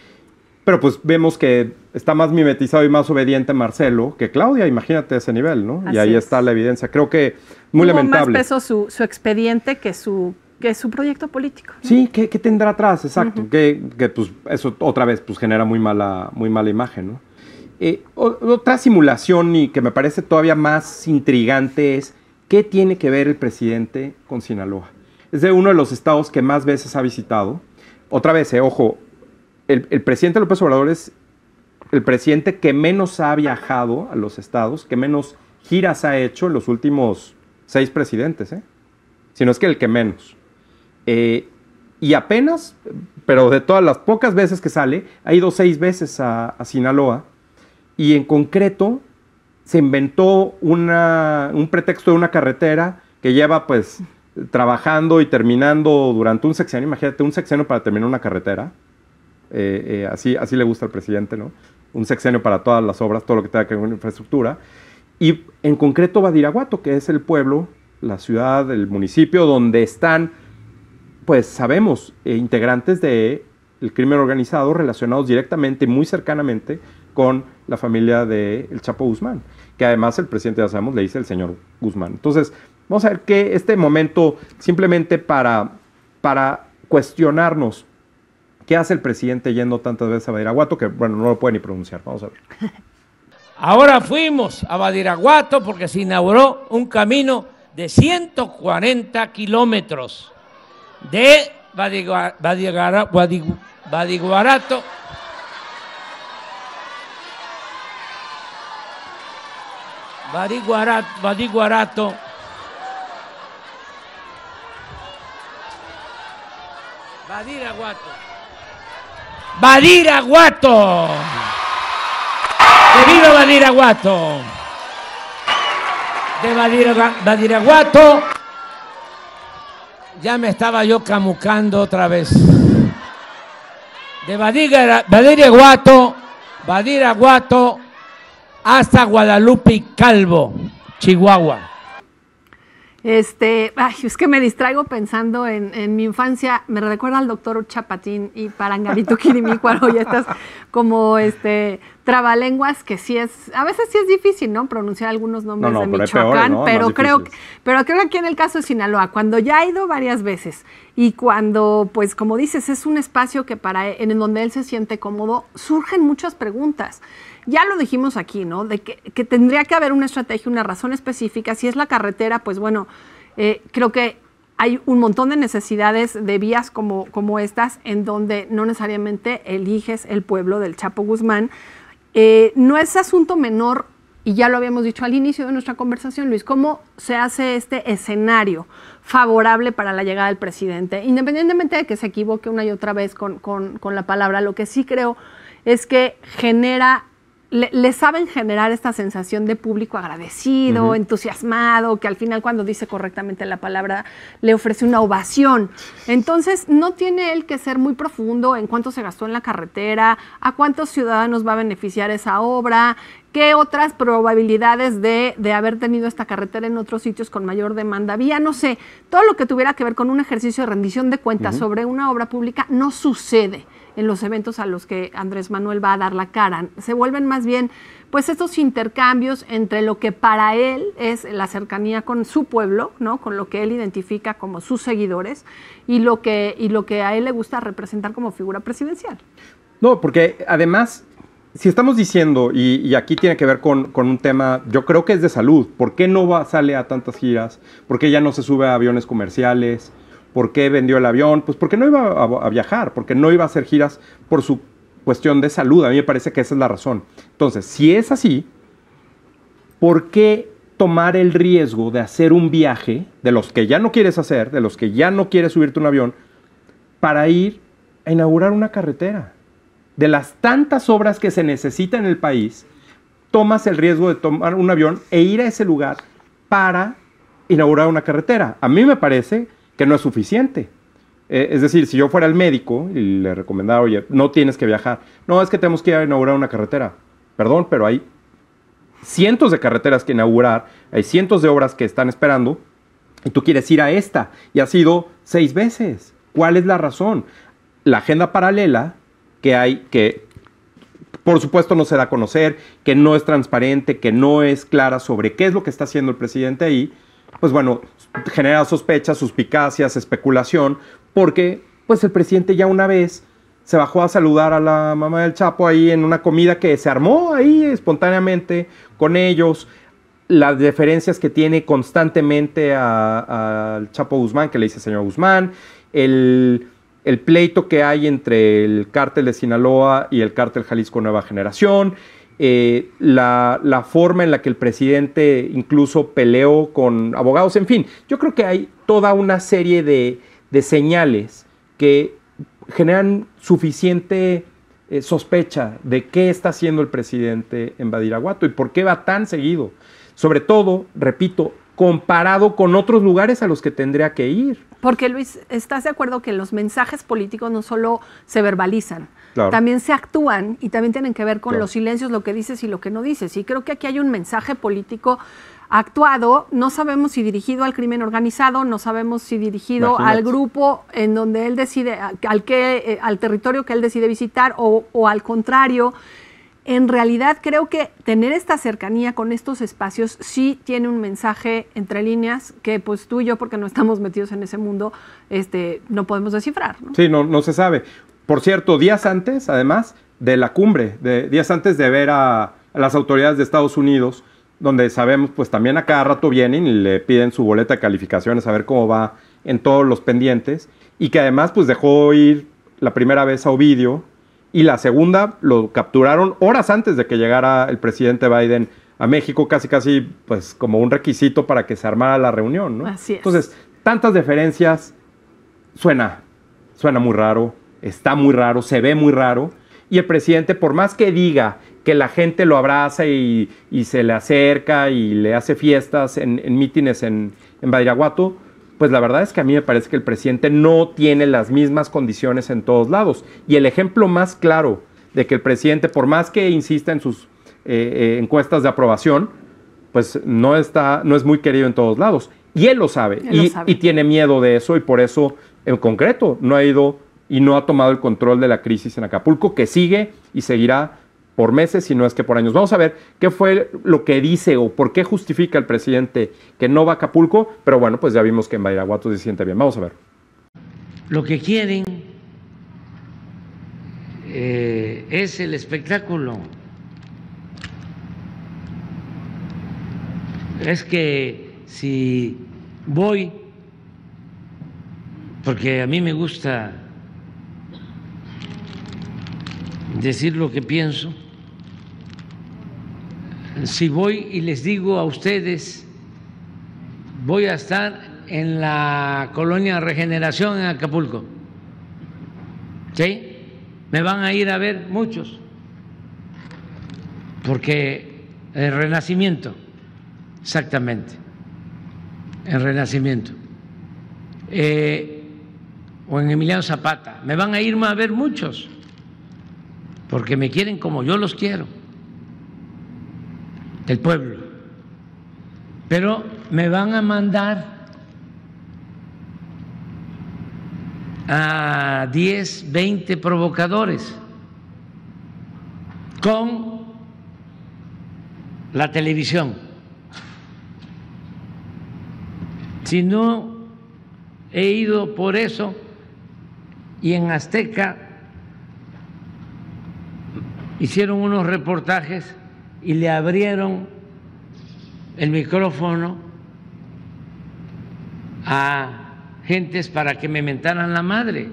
Pero pues vemos que está más mimetizado y más obediente Marcelo que Claudia, imagínate ese nivel, ¿no? y ahí está la evidencia. Creo que muy lamentable. más peso su, expediente que su que su proyecto político. Sí, que tendrá atrás? Exacto. que, que, pues eso otra vez pues genera muy mala, muy mala imagen, ¿no? Eh, otra simulación y que me parece todavía más intrigante es qué tiene que ver el presidente con Sinaloa. Es de uno de los estados que más veces ha visitado. Otra vez, eh, ojo, el, presidente López Obrador es el presidente que menos ha viajado a los estados, que menos giras ha hecho en los últimos seis presidentes, eh. si no es que el que menos. Eh, y apenas, pero de todas las pocas veces que sale, ha ido seis veces a Sinaloa y en concreto se inventó un pretexto de una carretera que lleva pues trabajando y terminando durante un sexenio, imagínate, un sexenio para terminar una carretera, eh, eh, así, así le gusta al presidente, ¿no? Un sexenio para todas las obras, todo lo que tenga que ver con infraestructura, y en concreto Badiraguato, que es el pueblo, la ciudad, el municipio donde están, pues sabemos, eh, integrantes del el crimen organizado relacionados directamente, muy cercanamente, con la familia del el Chapo Guzmán, que además el presidente, ya sabemos, le dice el señor Guzmán. Entonces, vamos a ver que este momento, simplemente para, para cuestionarnos qué hace el presidente yendo tantas veces a Badiraguato, que bueno, no lo puede ni pronunciar, vamos a ver. (laughs) Ahora fuimos a Badiraguato porque se inauguró un camino de 140 kilómetros de Badigua, va Aguato. Badiraguato. Aguato. ¡Que viva Badiraguato! De Badiraguato, guato. ya me estaba yo camucando otra vez. De Badiraguato, Aguato hasta Guadalupe Calvo, Chihuahua. Este, ay, es que me distraigo pensando en, mi infancia, me recuerda al doctor Chapatín y Parangarito Kirimícuaro, (laughs) y estas como este trabalenguas que sí es, a veces sí es difícil, ¿no? Pronunciar algunos nombres de Michoacán, pero, creo que, pero creo aquí en el caso de Sinaloa, cuando ya ha ido varias veces y cuando, pues como dices, es un espacio que para e, en donde él se siente cómodo, surgen muchas preguntas. Ya lo dijimos aquí, ¿no? De que, tendría que haber una estrategia, una razón específica. Si es la carretera, pues bueno, eh, creo que hay un montón de necesidades de vías como, como estas, en donde no necesariamente eliges el pueblo del Chapo Guzmán. Eh, no es asunto menor, y ya lo habíamos dicho al inicio de nuestra conversación, Luis, cómo se hace este escenario favorable para la llegada del presidente. Independientemente de que se equivoque una y otra vez con, con la palabra, lo que sí creo es que genera le, saben generar esta sensación de público agradecido, entusiasmado, que al final cuando dice correctamente la palabra le ofrece una ovación. Entonces, no tiene él que ser muy profundo en cuánto se gastó en la carretera, a cuántos ciudadanos va a beneficiar esa obra, qué otras probabilidades de, haber tenido esta carretera en otros sitios con mayor demanda había, no sé, todo lo que tuviera que ver con un ejercicio de rendición de cuentas sobre una obra pública no sucede en los eventos a los que Andrés Manuel va a dar la cara. Se vuelven más bien pues estos intercambios entre lo que para él es la cercanía con su pueblo, ¿no? con lo que él identifica como sus seguidores y lo que, y lo que a él le gusta representar como figura presidencial. No, porque además, si estamos diciendo, y, aquí tiene que ver con, un tema, yo creo que es de salud, ¿por qué no va, sale a tantas giras? ¿Por qué ya no se sube a aviones comerciales? ¿Por qué vendió el avión? Pues porque no iba a, viajar, porque no iba a hacer giras por su cuestión de salud. A mí me parece que esa es la razón. Entonces, si es así, ¿por qué tomar el riesgo de hacer un viaje de los que ya no quieres hacer, de los que ya no quieres subirte un avión, para ir a inaugurar una carretera? De las tantas obras que se necesitan en el país, tomas el riesgo de tomar un avión e ir a ese lugar para inaugurar una carretera. A mí me parece que no es suficiente. Eh, es decir, si yo fuera el médico y le recomendaba oye, no tienes que viajar, no, es que tenemos que inaugurar una carretera. Perdón, pero hay cientos de carreteras que inaugurar, hay cientos de obras que están esperando y tú quieres ir a esta y ha sido seis veces. ¿Cuál es la razón? La agenda paralela que hay, que por supuesto no se da a conocer, que no es transparente, que no es clara sobre qué es lo que está haciendo el presidente ahí pues bueno, genera sospechas, suspicacias, especulación, porque pues el presidente ya una vez se bajó a saludar a la mamá del Chapo ahí en una comida que se armó ahí espontáneamente con ellos, las deferencias que tiene constantemente al Chapo Guzmán, que le dice señor Guzmán, el, el pleito que hay entre el cártel de Sinaloa y el cártel Jalisco Nueva Generación, eh, la, forma en la que el presidente incluso peleó con abogados, en fin, yo creo que hay toda una serie de, señales que generan suficiente eh, sospecha de qué está haciendo el presidente en Badiraguato y por qué va tan seguido. Sobre todo, repito, comparado con otros lugares a los que tendría que ir. Porque Luis, ¿estás de acuerdo que los mensajes políticos no solo se verbalizan, también se actúan y también tienen que ver con los silencios, lo que dices y lo que no dices. Y creo que aquí hay un mensaje político actuado, no sabemos si dirigido al crimen organizado, no sabemos si dirigido al grupo en donde él decide, al, que, eh, al territorio que él decide visitar o, al contrario. En realidad creo que tener esta cercanía con estos espacios sí tiene un mensaje entre líneas que pues tú y yo, porque no estamos metidos en ese mundo, este, no podemos descifrar. Sí, no, no se sabe. Por cierto, días antes, además, de la cumbre, de, días antes de ver a, las autoridades de Estados Unidos, donde sabemos, pues también a cada rato vienen y le piden su boleta de calificaciones a ver cómo va en todos los pendientes, y que además pues dejó ir la primera vez a Ovidio, y la segunda lo capturaron horas antes de que llegara el presidente Biden a México, casi casi pues como un requisito para que se armara la reunión, ¿no? Así es. Entonces, tantas diferencias, suena, suena muy raro, está muy raro, se ve muy raro. Y el presidente, por más que diga que la gente lo abraza y, se le acerca y le hace fiestas en, mítines en, en Badiraguato, pues la verdad es que a mí me parece que el presidente no tiene las mismas condiciones en todos lados. Y el ejemplo más claro de que el presidente, por más que insista en sus eh, eh, encuestas de aprobación, pues no, está, no es muy querido en todos lados. Y él lo sabe. y, tiene miedo de eso y por eso, en concreto, no ha ido y no ha tomado el control de la crisis en Acapulco, que sigue y seguirá por meses, si no es que por años. Vamos a ver qué fue lo que dice o por qué justifica el presidente que no va a Acapulco, pero bueno, pues ya vimos que en Badiraguato se siente bien. Vamos a ver. Lo que quieren eh, es el espectáculo. Es que si voy, porque a mí me gusta decir lo que pienso, si voy y les digo a ustedes, voy a estar en la colonia Regeneración en Acapulco, ¿sí? Me van a ir a ver muchos, porque el renacimiento, exactamente, el renacimiento. Eh, o en Emiliano Zapata, me van a ir a ver muchos porque me quieren como yo los quiero, el pueblo. Pero me van a mandar a 10, 20 provocadores con la televisión. Si no he ido por eso y en Azteca hicieron unos reportajes y le abrieron el micrófono a gentes para que me mentaran la madre.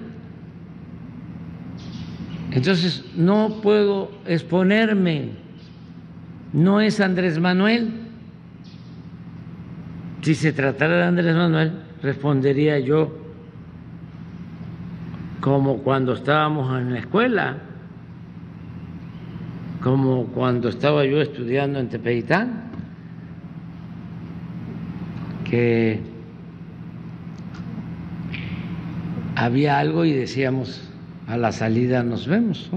Entonces no puedo exponerme, no es Andrés Manuel. Si se tratara de Andrés Manuel, respondería yo como cuando estábamos en la escuela como cuando estaba yo estudiando en Tepeitán, que había algo y decíamos a la salida nos vemos.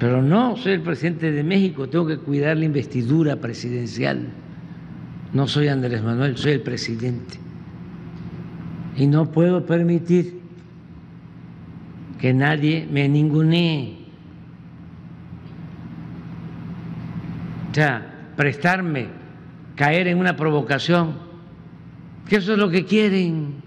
Pero no, soy el presidente de México, tengo que cuidar la investidura presidencial. No soy Andrés Manuel, soy el presidente. Y no puedo permitir que nadie me ningunee. sea, prestarme, caer en una provocación, que eso es lo que quieren.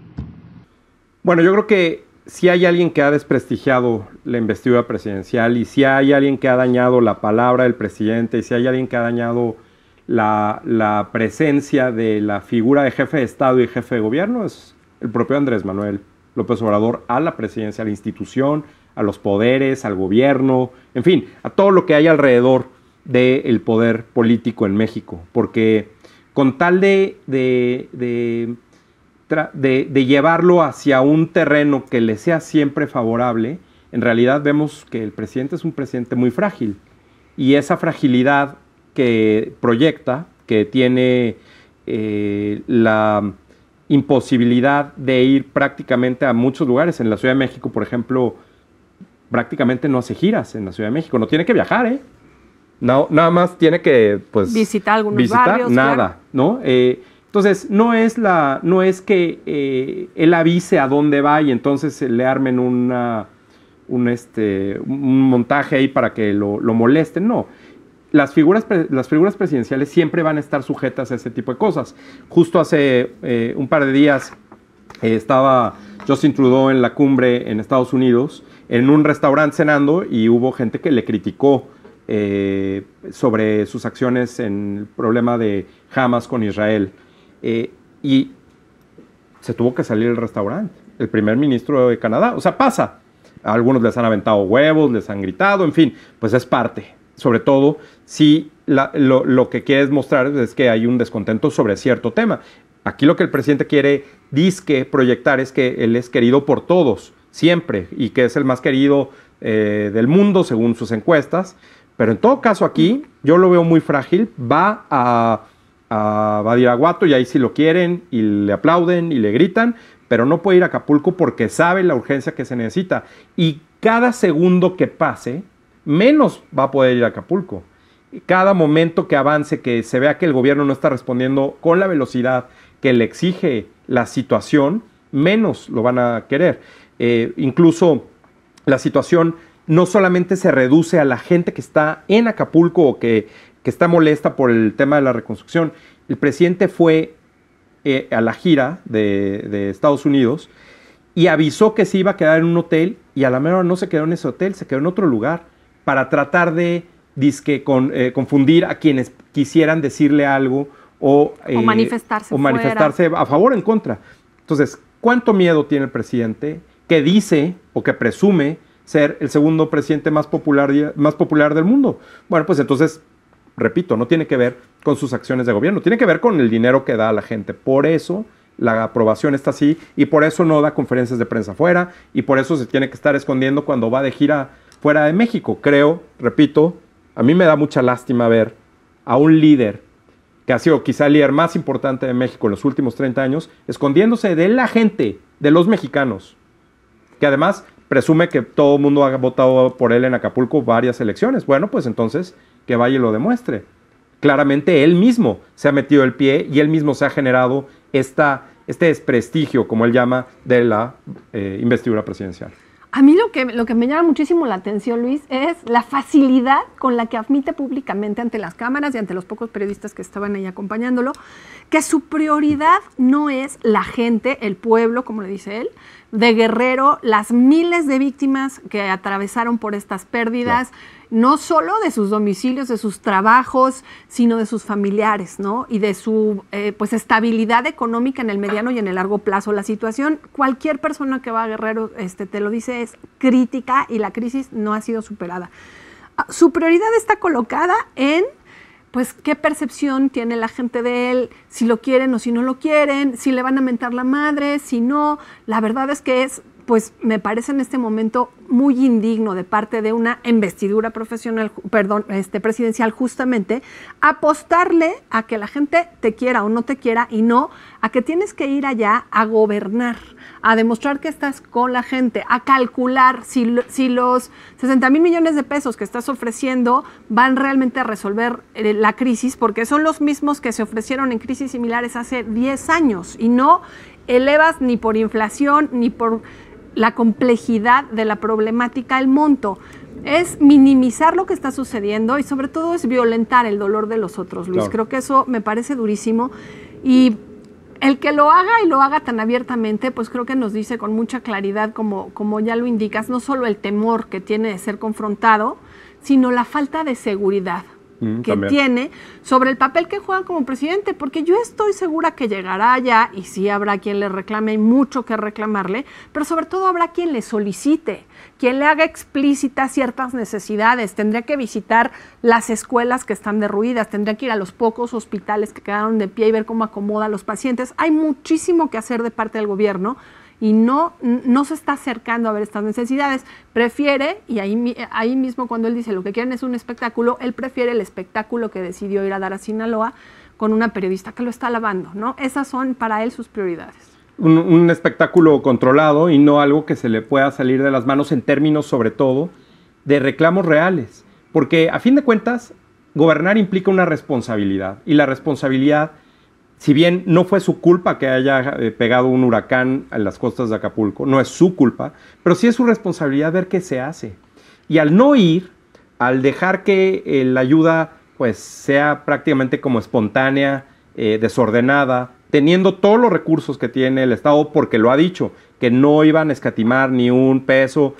Bueno, yo creo que si hay alguien que ha desprestigiado la investidura presidencial y si hay alguien que ha dañado la palabra del presidente y si hay alguien que ha dañado la presencia de la figura de jefe de Estado y jefe de gobierno, es el propio Andrés Manuel López Obrador a la presidencia, a la institución, a los poderes, al gobierno, en fin, a todo lo que hay alrededor del poder político en México, porque con tal de, de, llevarlo hacia un terreno que le sea siempre favorable, en realidad vemos que el presidente es un presidente muy frágil y esa fragilidad que proyecta, que tiene eh, la imposibilidad de ir prácticamente a muchos lugares, en la Ciudad de México, por ejemplo, prácticamente no hace giras en la Ciudad de México, no tiene que viajar, ¿eh? No, nada más tiene que, pues, Visitar algunos barrios. Nada, ¿no? Eh, entonces, no es, la, no es que eh, él avise a dónde va y entonces le armen una, un, este, un montaje ahí para que lo, molesten, no. Las figuras, las figuras presidenciales siempre van a estar sujetas a ese tipo de cosas. Justo hace eh, un par de días estaba Justin Trudeau en la cumbre en Estados Unidos, en un restaurante cenando y hubo gente que le criticó eh, sobre sus acciones en el problema de Hamas con Israel. Eh, y se tuvo que salir el restaurante, el primer ministro de Canadá. O sea, pasa. algunos les han aventado huevos, les han gritado, en fin, pues es parte. Sobre todo si lo, que quiere mostrar es que hay un descontento sobre cierto tema. Aquí lo que el presidente quiere disque proyectar es que él es querido por todos, siempre, y que es el más querido eh, del mundo, según sus encuestas. Pero en todo caso aquí, yo lo veo muy frágil, va a, a Badiraguato y ahí sí lo quieren y le aplauden y le gritan, pero no puede ir a Acapulco porque sabe la urgencia que se necesita. Y cada segundo que pase, menos va a poder ir a Acapulco. Cada momento que avance, que se vea que el gobierno no está respondiendo con la velocidad que le exige la situación, menos lo van a querer. Eh, incluso la situación no solamente se reduce a la gente que está en Acapulco o que, está molesta por el tema de la reconstrucción. El presidente fue eh, a la gira de, Estados Unidos y avisó que se iba a quedar en un hotel y a la mejor no se quedó en ese hotel, se quedó en otro lugar para tratar de eh, confundir a quienes quisieran decirle algo o, eh, manifestarse, a favor o en contra. Entonces, ¿cuánto miedo tiene el presidente que dice o que presume ser el segundo presidente más popular, más popular del mundo. Bueno, pues entonces, repito, no tiene que ver con sus acciones de gobierno, tiene que ver con el dinero que da a la gente. Por eso la aprobación está así y por eso no da conferencias de prensa fuera y por eso se tiene que estar escondiendo cuando va de gira fuera de México. Creo, repito, a mí me da mucha lástima ver a un líder que ha sido quizá el líder más importante de México en los últimos 30 años, escondiéndose de la gente, de los mexicanos, que además presume que todo el mundo ha votado por él en Acapulco varias elecciones. Bueno, pues entonces que vaya y lo demuestre. Claramente él mismo se ha metido el pie y él mismo se ha generado esta, este desprestigio, como él llama, de la eh, investidura presidencial. A mí lo que, lo que me llama muchísimo la atención, Luis, es la facilidad con la que admite públicamente ante las cámaras y ante los pocos periodistas que estaban ahí acompañándolo, que su prioridad no es la gente, el pueblo, como le dice él, de Guerrero, las miles de víctimas que atravesaron por estas pérdidas. no solo de sus domicilios, de sus trabajos, sino de sus familiares, ¿no? Y de su eh, pues estabilidad económica en el mediano y en el largo plazo. La situación, cualquier persona que va a Guerrero, este, te lo dice, es crítica y la crisis no ha sido superada. Ah, su prioridad está colocada en pues qué percepción tiene la gente de él, si lo quieren o si no lo quieren, si le van a mentar la madre, si no. La verdad es que es pues me parece en este momento muy indigno de parte de una investidura profesional, perdón, este presidencial justamente, apostarle a que la gente te quiera o no te quiera y no a que tienes que ir allá a gobernar, a demostrar que estás con la gente, a calcular si, los 60 mil millones de pesos que estás ofreciendo van realmente a resolver eh, la crisis, porque son los mismos que se ofrecieron en crisis similares hace 10 años y no elevas ni por inflación ni por la complejidad de la problemática, el monto. Es minimizar lo que está sucediendo y sobre todo es violentar el dolor de los otros, Luis. Creo que eso me parece durísimo. Y el que lo haga y lo haga tan abiertamente, pues creo que nos dice con mucha claridad, como, como ya lo indicas, no solo el temor que tiene de ser confrontado, sino la falta de seguridad que tiene sobre el papel que juega como presidente, porque yo estoy segura que llegará allá y sí habrá quien le reclame, hay mucho que reclamarle, pero sobre todo habrá quien le solicite, quien le haga explícitas ciertas necesidades. Tendría que visitar las escuelas que están derruidas, tendría que ir a los pocos hospitales que quedaron de pie y ver cómo acomoda a los pacientes. Hay muchísimo que hacer de parte del gobierno y no, no se está acercando a ver estas necesidades. Prefiere, y ahí, ahí mismo cuando él dice lo que quieren es un espectáculo, él prefiere el espectáculo que decidió ir a dar a Sinaloa con una periodista que lo está alabando, ¿no? Esas son para él sus prioridades. un espectáculo controlado y no algo que se le pueda salir de las manos en términos sobre todo de reclamos reales, porque a fin de cuentas gobernar implica una responsabilidad y la responsabilidad si bien no fue su culpa que haya eh, pegado un huracán en las costas de Acapulco, no es su culpa, pero sí es su responsabilidad ver qué se hace. Y al no ir, al dejar que eh, la ayuda pues sea prácticamente como espontánea, eh, desordenada, teniendo todos los recursos que tiene el Estado, porque lo ha dicho, que no iban a escatimar ni un peso,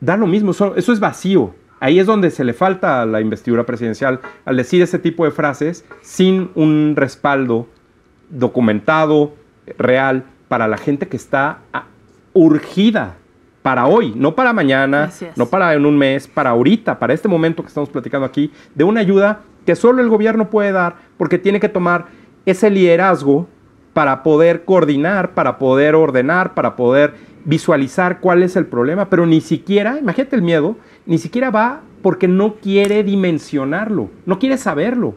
da lo mismo, eso es vacío. Ahí es donde se le falta a la investidura presidencial al decir ese tipo de frases sin un respaldo documentado, real, para la gente que está ah, urgida para hoy, no para mañana, no para en un mes, para ahorita, para este momento que estamos platicando aquí, de una ayuda que solo el gobierno puede dar porque tiene que tomar ese liderazgo para poder coordinar, para poder ordenar, para poder visualizar cuál es el problema, pero ni siquiera, imagínate el miedo, ni siquiera va porque no quiere dimensionarlo, no quiere saberlo.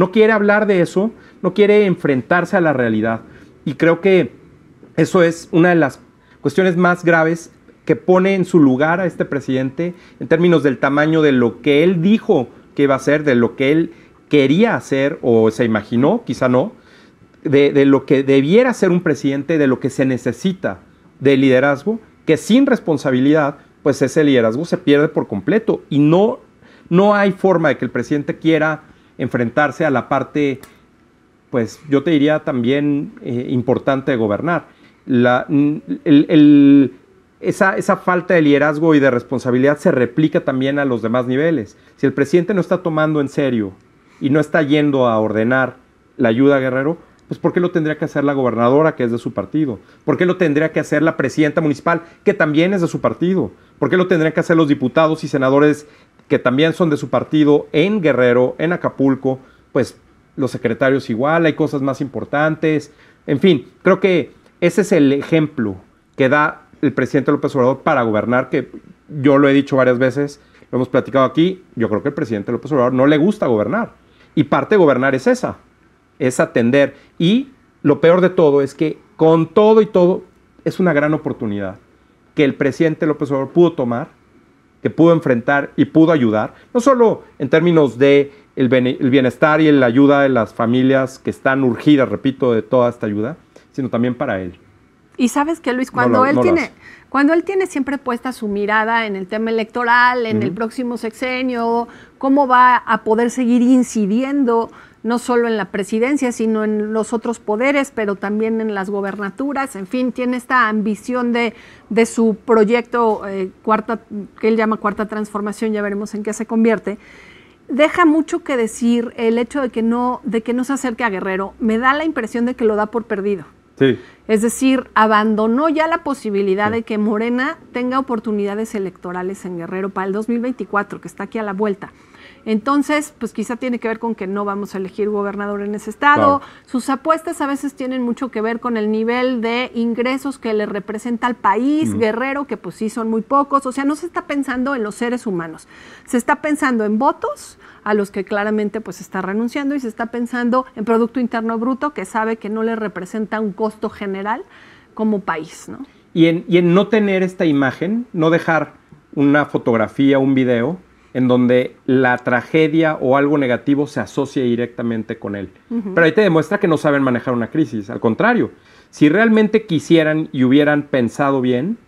No quiere hablar de eso, no quiere enfrentarse a la realidad. Y creo que eso es una de las cuestiones más graves que pone en su lugar a este presidente en términos del tamaño de lo que él dijo que iba a hacer, de lo que él quería hacer o se imaginó, quizá no, de, lo que debiera ser un presidente, de lo que se necesita de liderazgo, que sin responsabilidad, pues ese liderazgo se pierde por completo y no, no hay forma de que el presidente quiera enfrentarse a la parte, pues yo te diría también eh, importante de gobernar. La, esa, esa, falta de liderazgo y de responsabilidad se replica también a los demás niveles. Si el presidente no está tomando en serio y no está yendo a ordenar la ayuda a Guerrero, pues ¿por qué lo tendría que hacer la gobernadora, que es de su partido? ¿Por qué lo tendría que hacer la presidenta municipal, que también es de su partido? ¿Por qué lo tendrían que hacer los diputados y senadores que también son de su partido en Guerrero, en Acapulco, pues los secretarios igual, hay cosas más importantes. En fin, creo que ese es el ejemplo que da el presidente López Obrador para gobernar, que yo lo he dicho varias veces, lo hemos platicado aquí, yo creo que el presidente López Obrador no le gusta gobernar. Y parte de gobernar es esa, es atender. Y lo peor de todo es que con todo y todo es una gran oportunidad que el presidente López Obrador pudo tomar que pudo enfrentar y pudo ayudar, no solo en términos de el bienestar y la ayuda de las familias que están urgidas, repito, de toda esta ayuda, sino también para él. Y sabes que Luis, cuando él tiene, cuando él tiene siempre puesta su mirada en el tema electoral, en el próximo sexenio, cómo va a poder seguir incidiendo no solo en la presidencia, sino en los otros poderes, pero también en las gobernaturas, en fin, tiene esta ambición de, su proyecto eh, cuarta, que él llama cuarta transformación, ya veremos en qué se convierte. Deja mucho que decir el hecho de que no, de que no se acerque a Guerrero, me da la impresión de que lo da por perdido. Sí. Es decir, abandonó ya la posibilidad de que Morena tenga oportunidades electorales en Guerrero para el 2024, que está aquí a la vuelta. Entonces, pues quizá tiene que ver con que no vamos a elegir gobernador en ese estado. Sus apuestas a veces tienen mucho que ver con el nivel de ingresos que le representa al país, guerrero, que pues sí son muy pocos. O sea, no se está pensando en los seres humanos, se está pensando en votos a los que claramente pues está renunciando y se está pensando en Producto Interno Bruto, que sabe que no le representa un costo general como país, ¿no? y en no tener esta imagen, no dejar una fotografía, un video, en donde la tragedia o algo negativo se asocia directamente con él. Pero ahí te demuestra que no saben manejar una crisis. Al contrario, si realmente quisieran y hubieran pensado bien,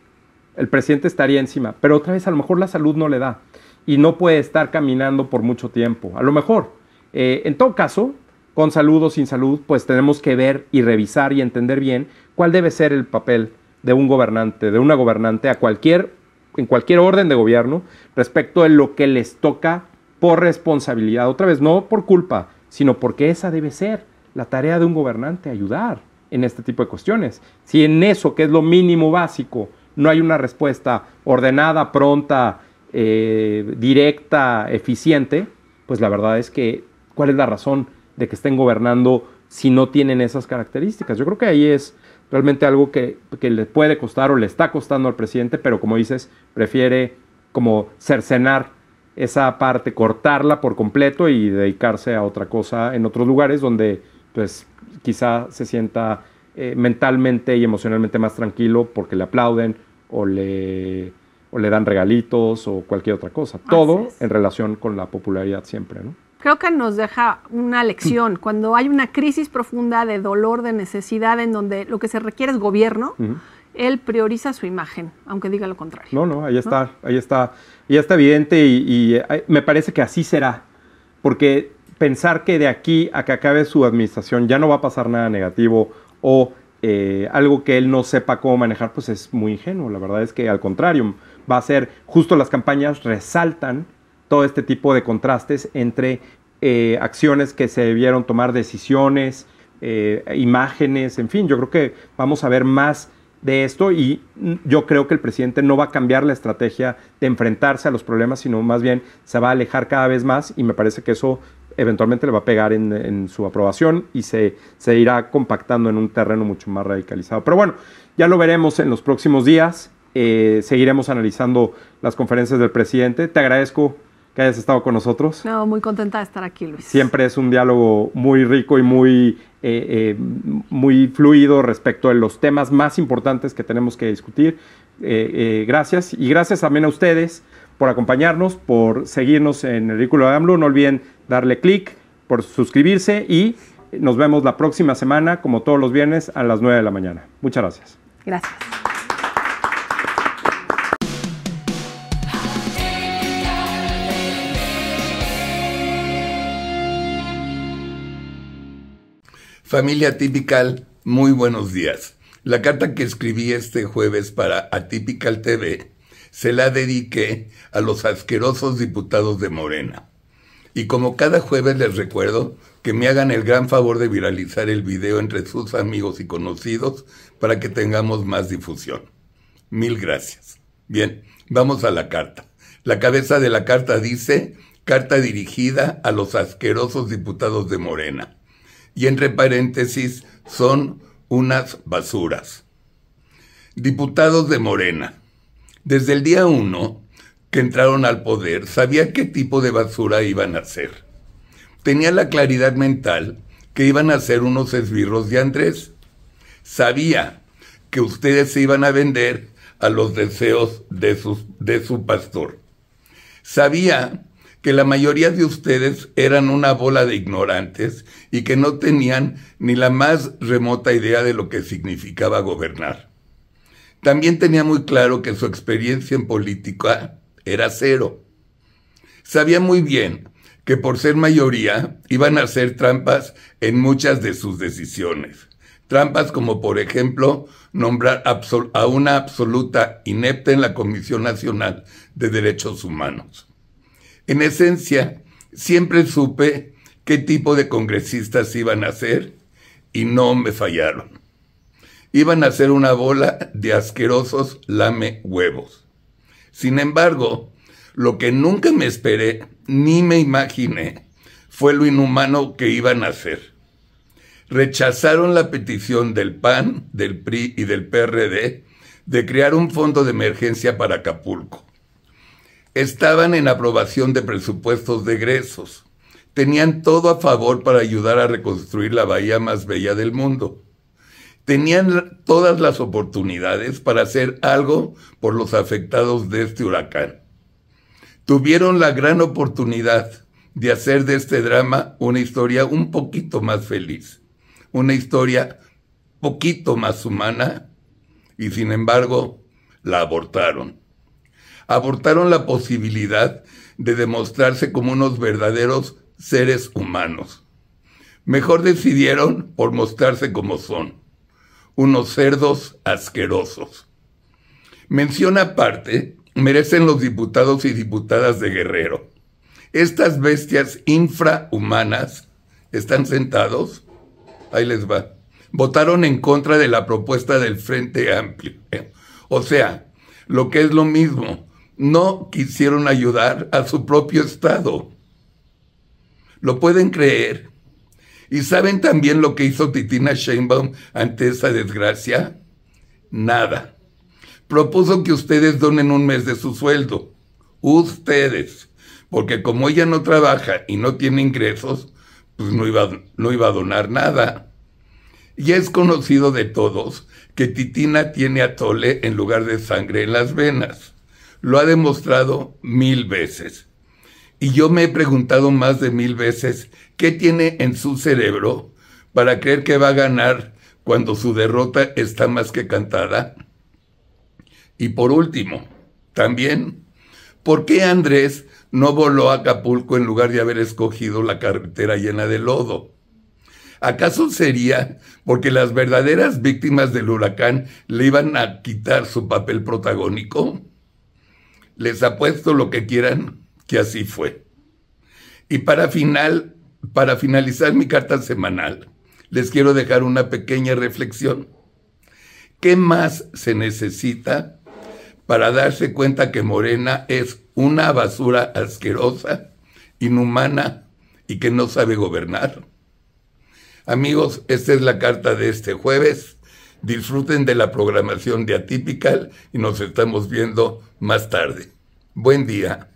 el presidente estaría encima. Pero otra vez, a lo mejor la salud no le da y no puede estar caminando por mucho tiempo. A lo mejor. Eh, en todo caso, con salud o sin salud, pues tenemos que ver y revisar y entender bien cuál debe ser el papel de un gobernante, de una gobernante a cualquier en cualquier orden de gobierno respecto de lo que les toca por responsabilidad. Otra vez, no por culpa, sino porque esa debe ser la tarea de un gobernante, ayudar en este tipo de cuestiones. Si en eso, que es lo mínimo básico, no hay una respuesta ordenada, pronta, eh, directa, eficiente, pues la verdad es que, ¿cuál es la razón de que estén gobernando si no tienen esas características? Yo creo que ahí es realmente algo que, le puede costar o le está costando al presidente, pero como dices, prefiere como cercenar esa parte, cortarla por completo y dedicarse a otra cosa en otros lugares donde pues quizá se sienta eh, mentalmente y emocionalmente más tranquilo porque le aplauden o le, o le dan regalitos o cualquier otra cosa. Todo en relación con la popularidad siempre, ¿no? creo que nos deja una lección. Mm. Cuando hay una crisis profunda de dolor, de necesidad, en donde lo que se requiere es gobierno, él prioriza su imagen, aunque diga lo contrario. No, no, ahí está, ahí está, y está evidente y, me parece que así será, porque pensar que de aquí a que acabe su administración ya no va a pasar nada negativo o eh, algo que él no sepa cómo manejar, pues es muy ingenuo. La verdad es que al contrario, va a ser justo las campañas resaltan todo este tipo de contrastes entre eh, acciones que se debieron tomar, decisiones, eh, imágenes, en fin, yo creo que vamos a ver más de esto y yo creo que el presidente no va a cambiar la estrategia de enfrentarse a los problemas, sino más bien se va a alejar cada vez más y me parece que eso eventualmente le va a pegar en, su aprobación y se, se, irá compactando en un terreno mucho más radicalizado. Pero bueno, ya lo veremos en los próximos días, eh, seguiremos analizando las conferencias del presidente. Te agradezco que hayas estado con nosotros. No, muy contenta de estar aquí, Luis. Siempre es un diálogo muy rico y muy, eh, eh, muy fluido respecto de los temas más importantes que tenemos que discutir. Eh, gracias. Y gracias también a ustedes por acompañarnos, por seguirnos en el vehículo de AMLO. No olviden darle clic, por suscribirse y nos vemos la próxima semana, como todos los viernes, a las 9 de la mañana. Muchas gracias. Gracias. Familia Atypical, muy buenos días. La carta que escribí este jueves para Atípical TV se la dediqué a los asquerosos diputados de Morena. Y como cada jueves les recuerdo que me hagan el gran favor de viralizar el video entre sus amigos y conocidos para que tengamos más difusión. Mil gracias. Bien, vamos a la carta. La cabeza de la carta dice, carta dirigida a los asquerosos diputados de Morena y entre paréntesis son unas basuras. Diputados de Morena. Desde el día 1 que entraron al poder, sabía qué tipo de basura iban a hacer. Tenía la claridad mental que iban a ser unos esbirros de Andrés. Sabía que ustedes se iban a vender a los deseos de, de su pastor. Sabía que la mayoría de ustedes eran una bola de ignorantes y que no tenían ni la más remota idea de lo que significaba gobernar. También tenía muy claro que su experiencia en política era cero. Sabía muy bien que por ser mayoría iban a hacer trampas en muchas de sus decisiones. Trampas como por ejemplo nombrar a una absoluta inepta en la Comisión Nacional de Derechos Humanos. En esencia, siempre supe qué tipo de congresistas iban a ser y no me fallaron. Iban a ser una bola de asquerosos lame huevos. Sin embargo, lo que nunca me esperé ni me imaginé fue lo inhumano que iban a hacer. Rechazaron la petición del PAN, del PRI y del PRD de crear un fondo de emergencia para Acapulco. Estaban en aprobación de presupuestos de egresos. Tenían todo a favor para ayudar a reconstruir la bahía más bella del mundo. Tenían todas las oportunidades para hacer algo por los afectados de este huracán. Tuvieron la gran oportunidad de hacer de este drama una historia un poquito más feliz, una historia poquito más humana, y sin embargo la abortaron abortaron la posibilidad de demostrarse como unos verdaderos seres humanos. Mejor decidieron por mostrarse como son, unos cerdos asquerosos. Mención aparte merecen los diputados y diputadas de Guerrero. Estas bestias infrahumanas están sentados, ahí les va, votaron en contra de la propuesta del Frente Amplio. ¿eh? O sea, lo que es lo mismo, no quisieron ayudar a su propio Estado. ¿Lo pueden creer? ¿Y saben también lo que hizo Titina Sheinbaum ante esa desgracia? Nada. Propuso que ustedes donen un mes de su sueldo. Ustedes. Porque como ella no trabaja y no tiene ingresos, pues no iba, a donar nada. Y es conocido de todos que Titina tiene atole en lugar de sangre en las venas lo ha demostrado mil veces. Y yo me he preguntado más de mil veces qué tiene en su cerebro para creer que va a ganar cuando su derrota está más que cantada. Y por último, también, ¿por qué Andrés no voló a Acapulco en lugar de haber escogido la carretera llena de lodo? ¿Acaso sería porque las verdaderas víctimas del huracán le iban a quitar su papel protagónico? Les apuesto lo que quieran que así fue. Y para final, para finalizar mi carta semanal, les quiero dejar una pequeña reflexión. ¿Qué más se necesita para darse cuenta que Morena es una basura asquerosa, inhumana y que no sabe gobernar? Amigos, esta es la carta de este jueves. Disfruten de la programación de Atypical y nos estamos viendo más tarde. Buen día.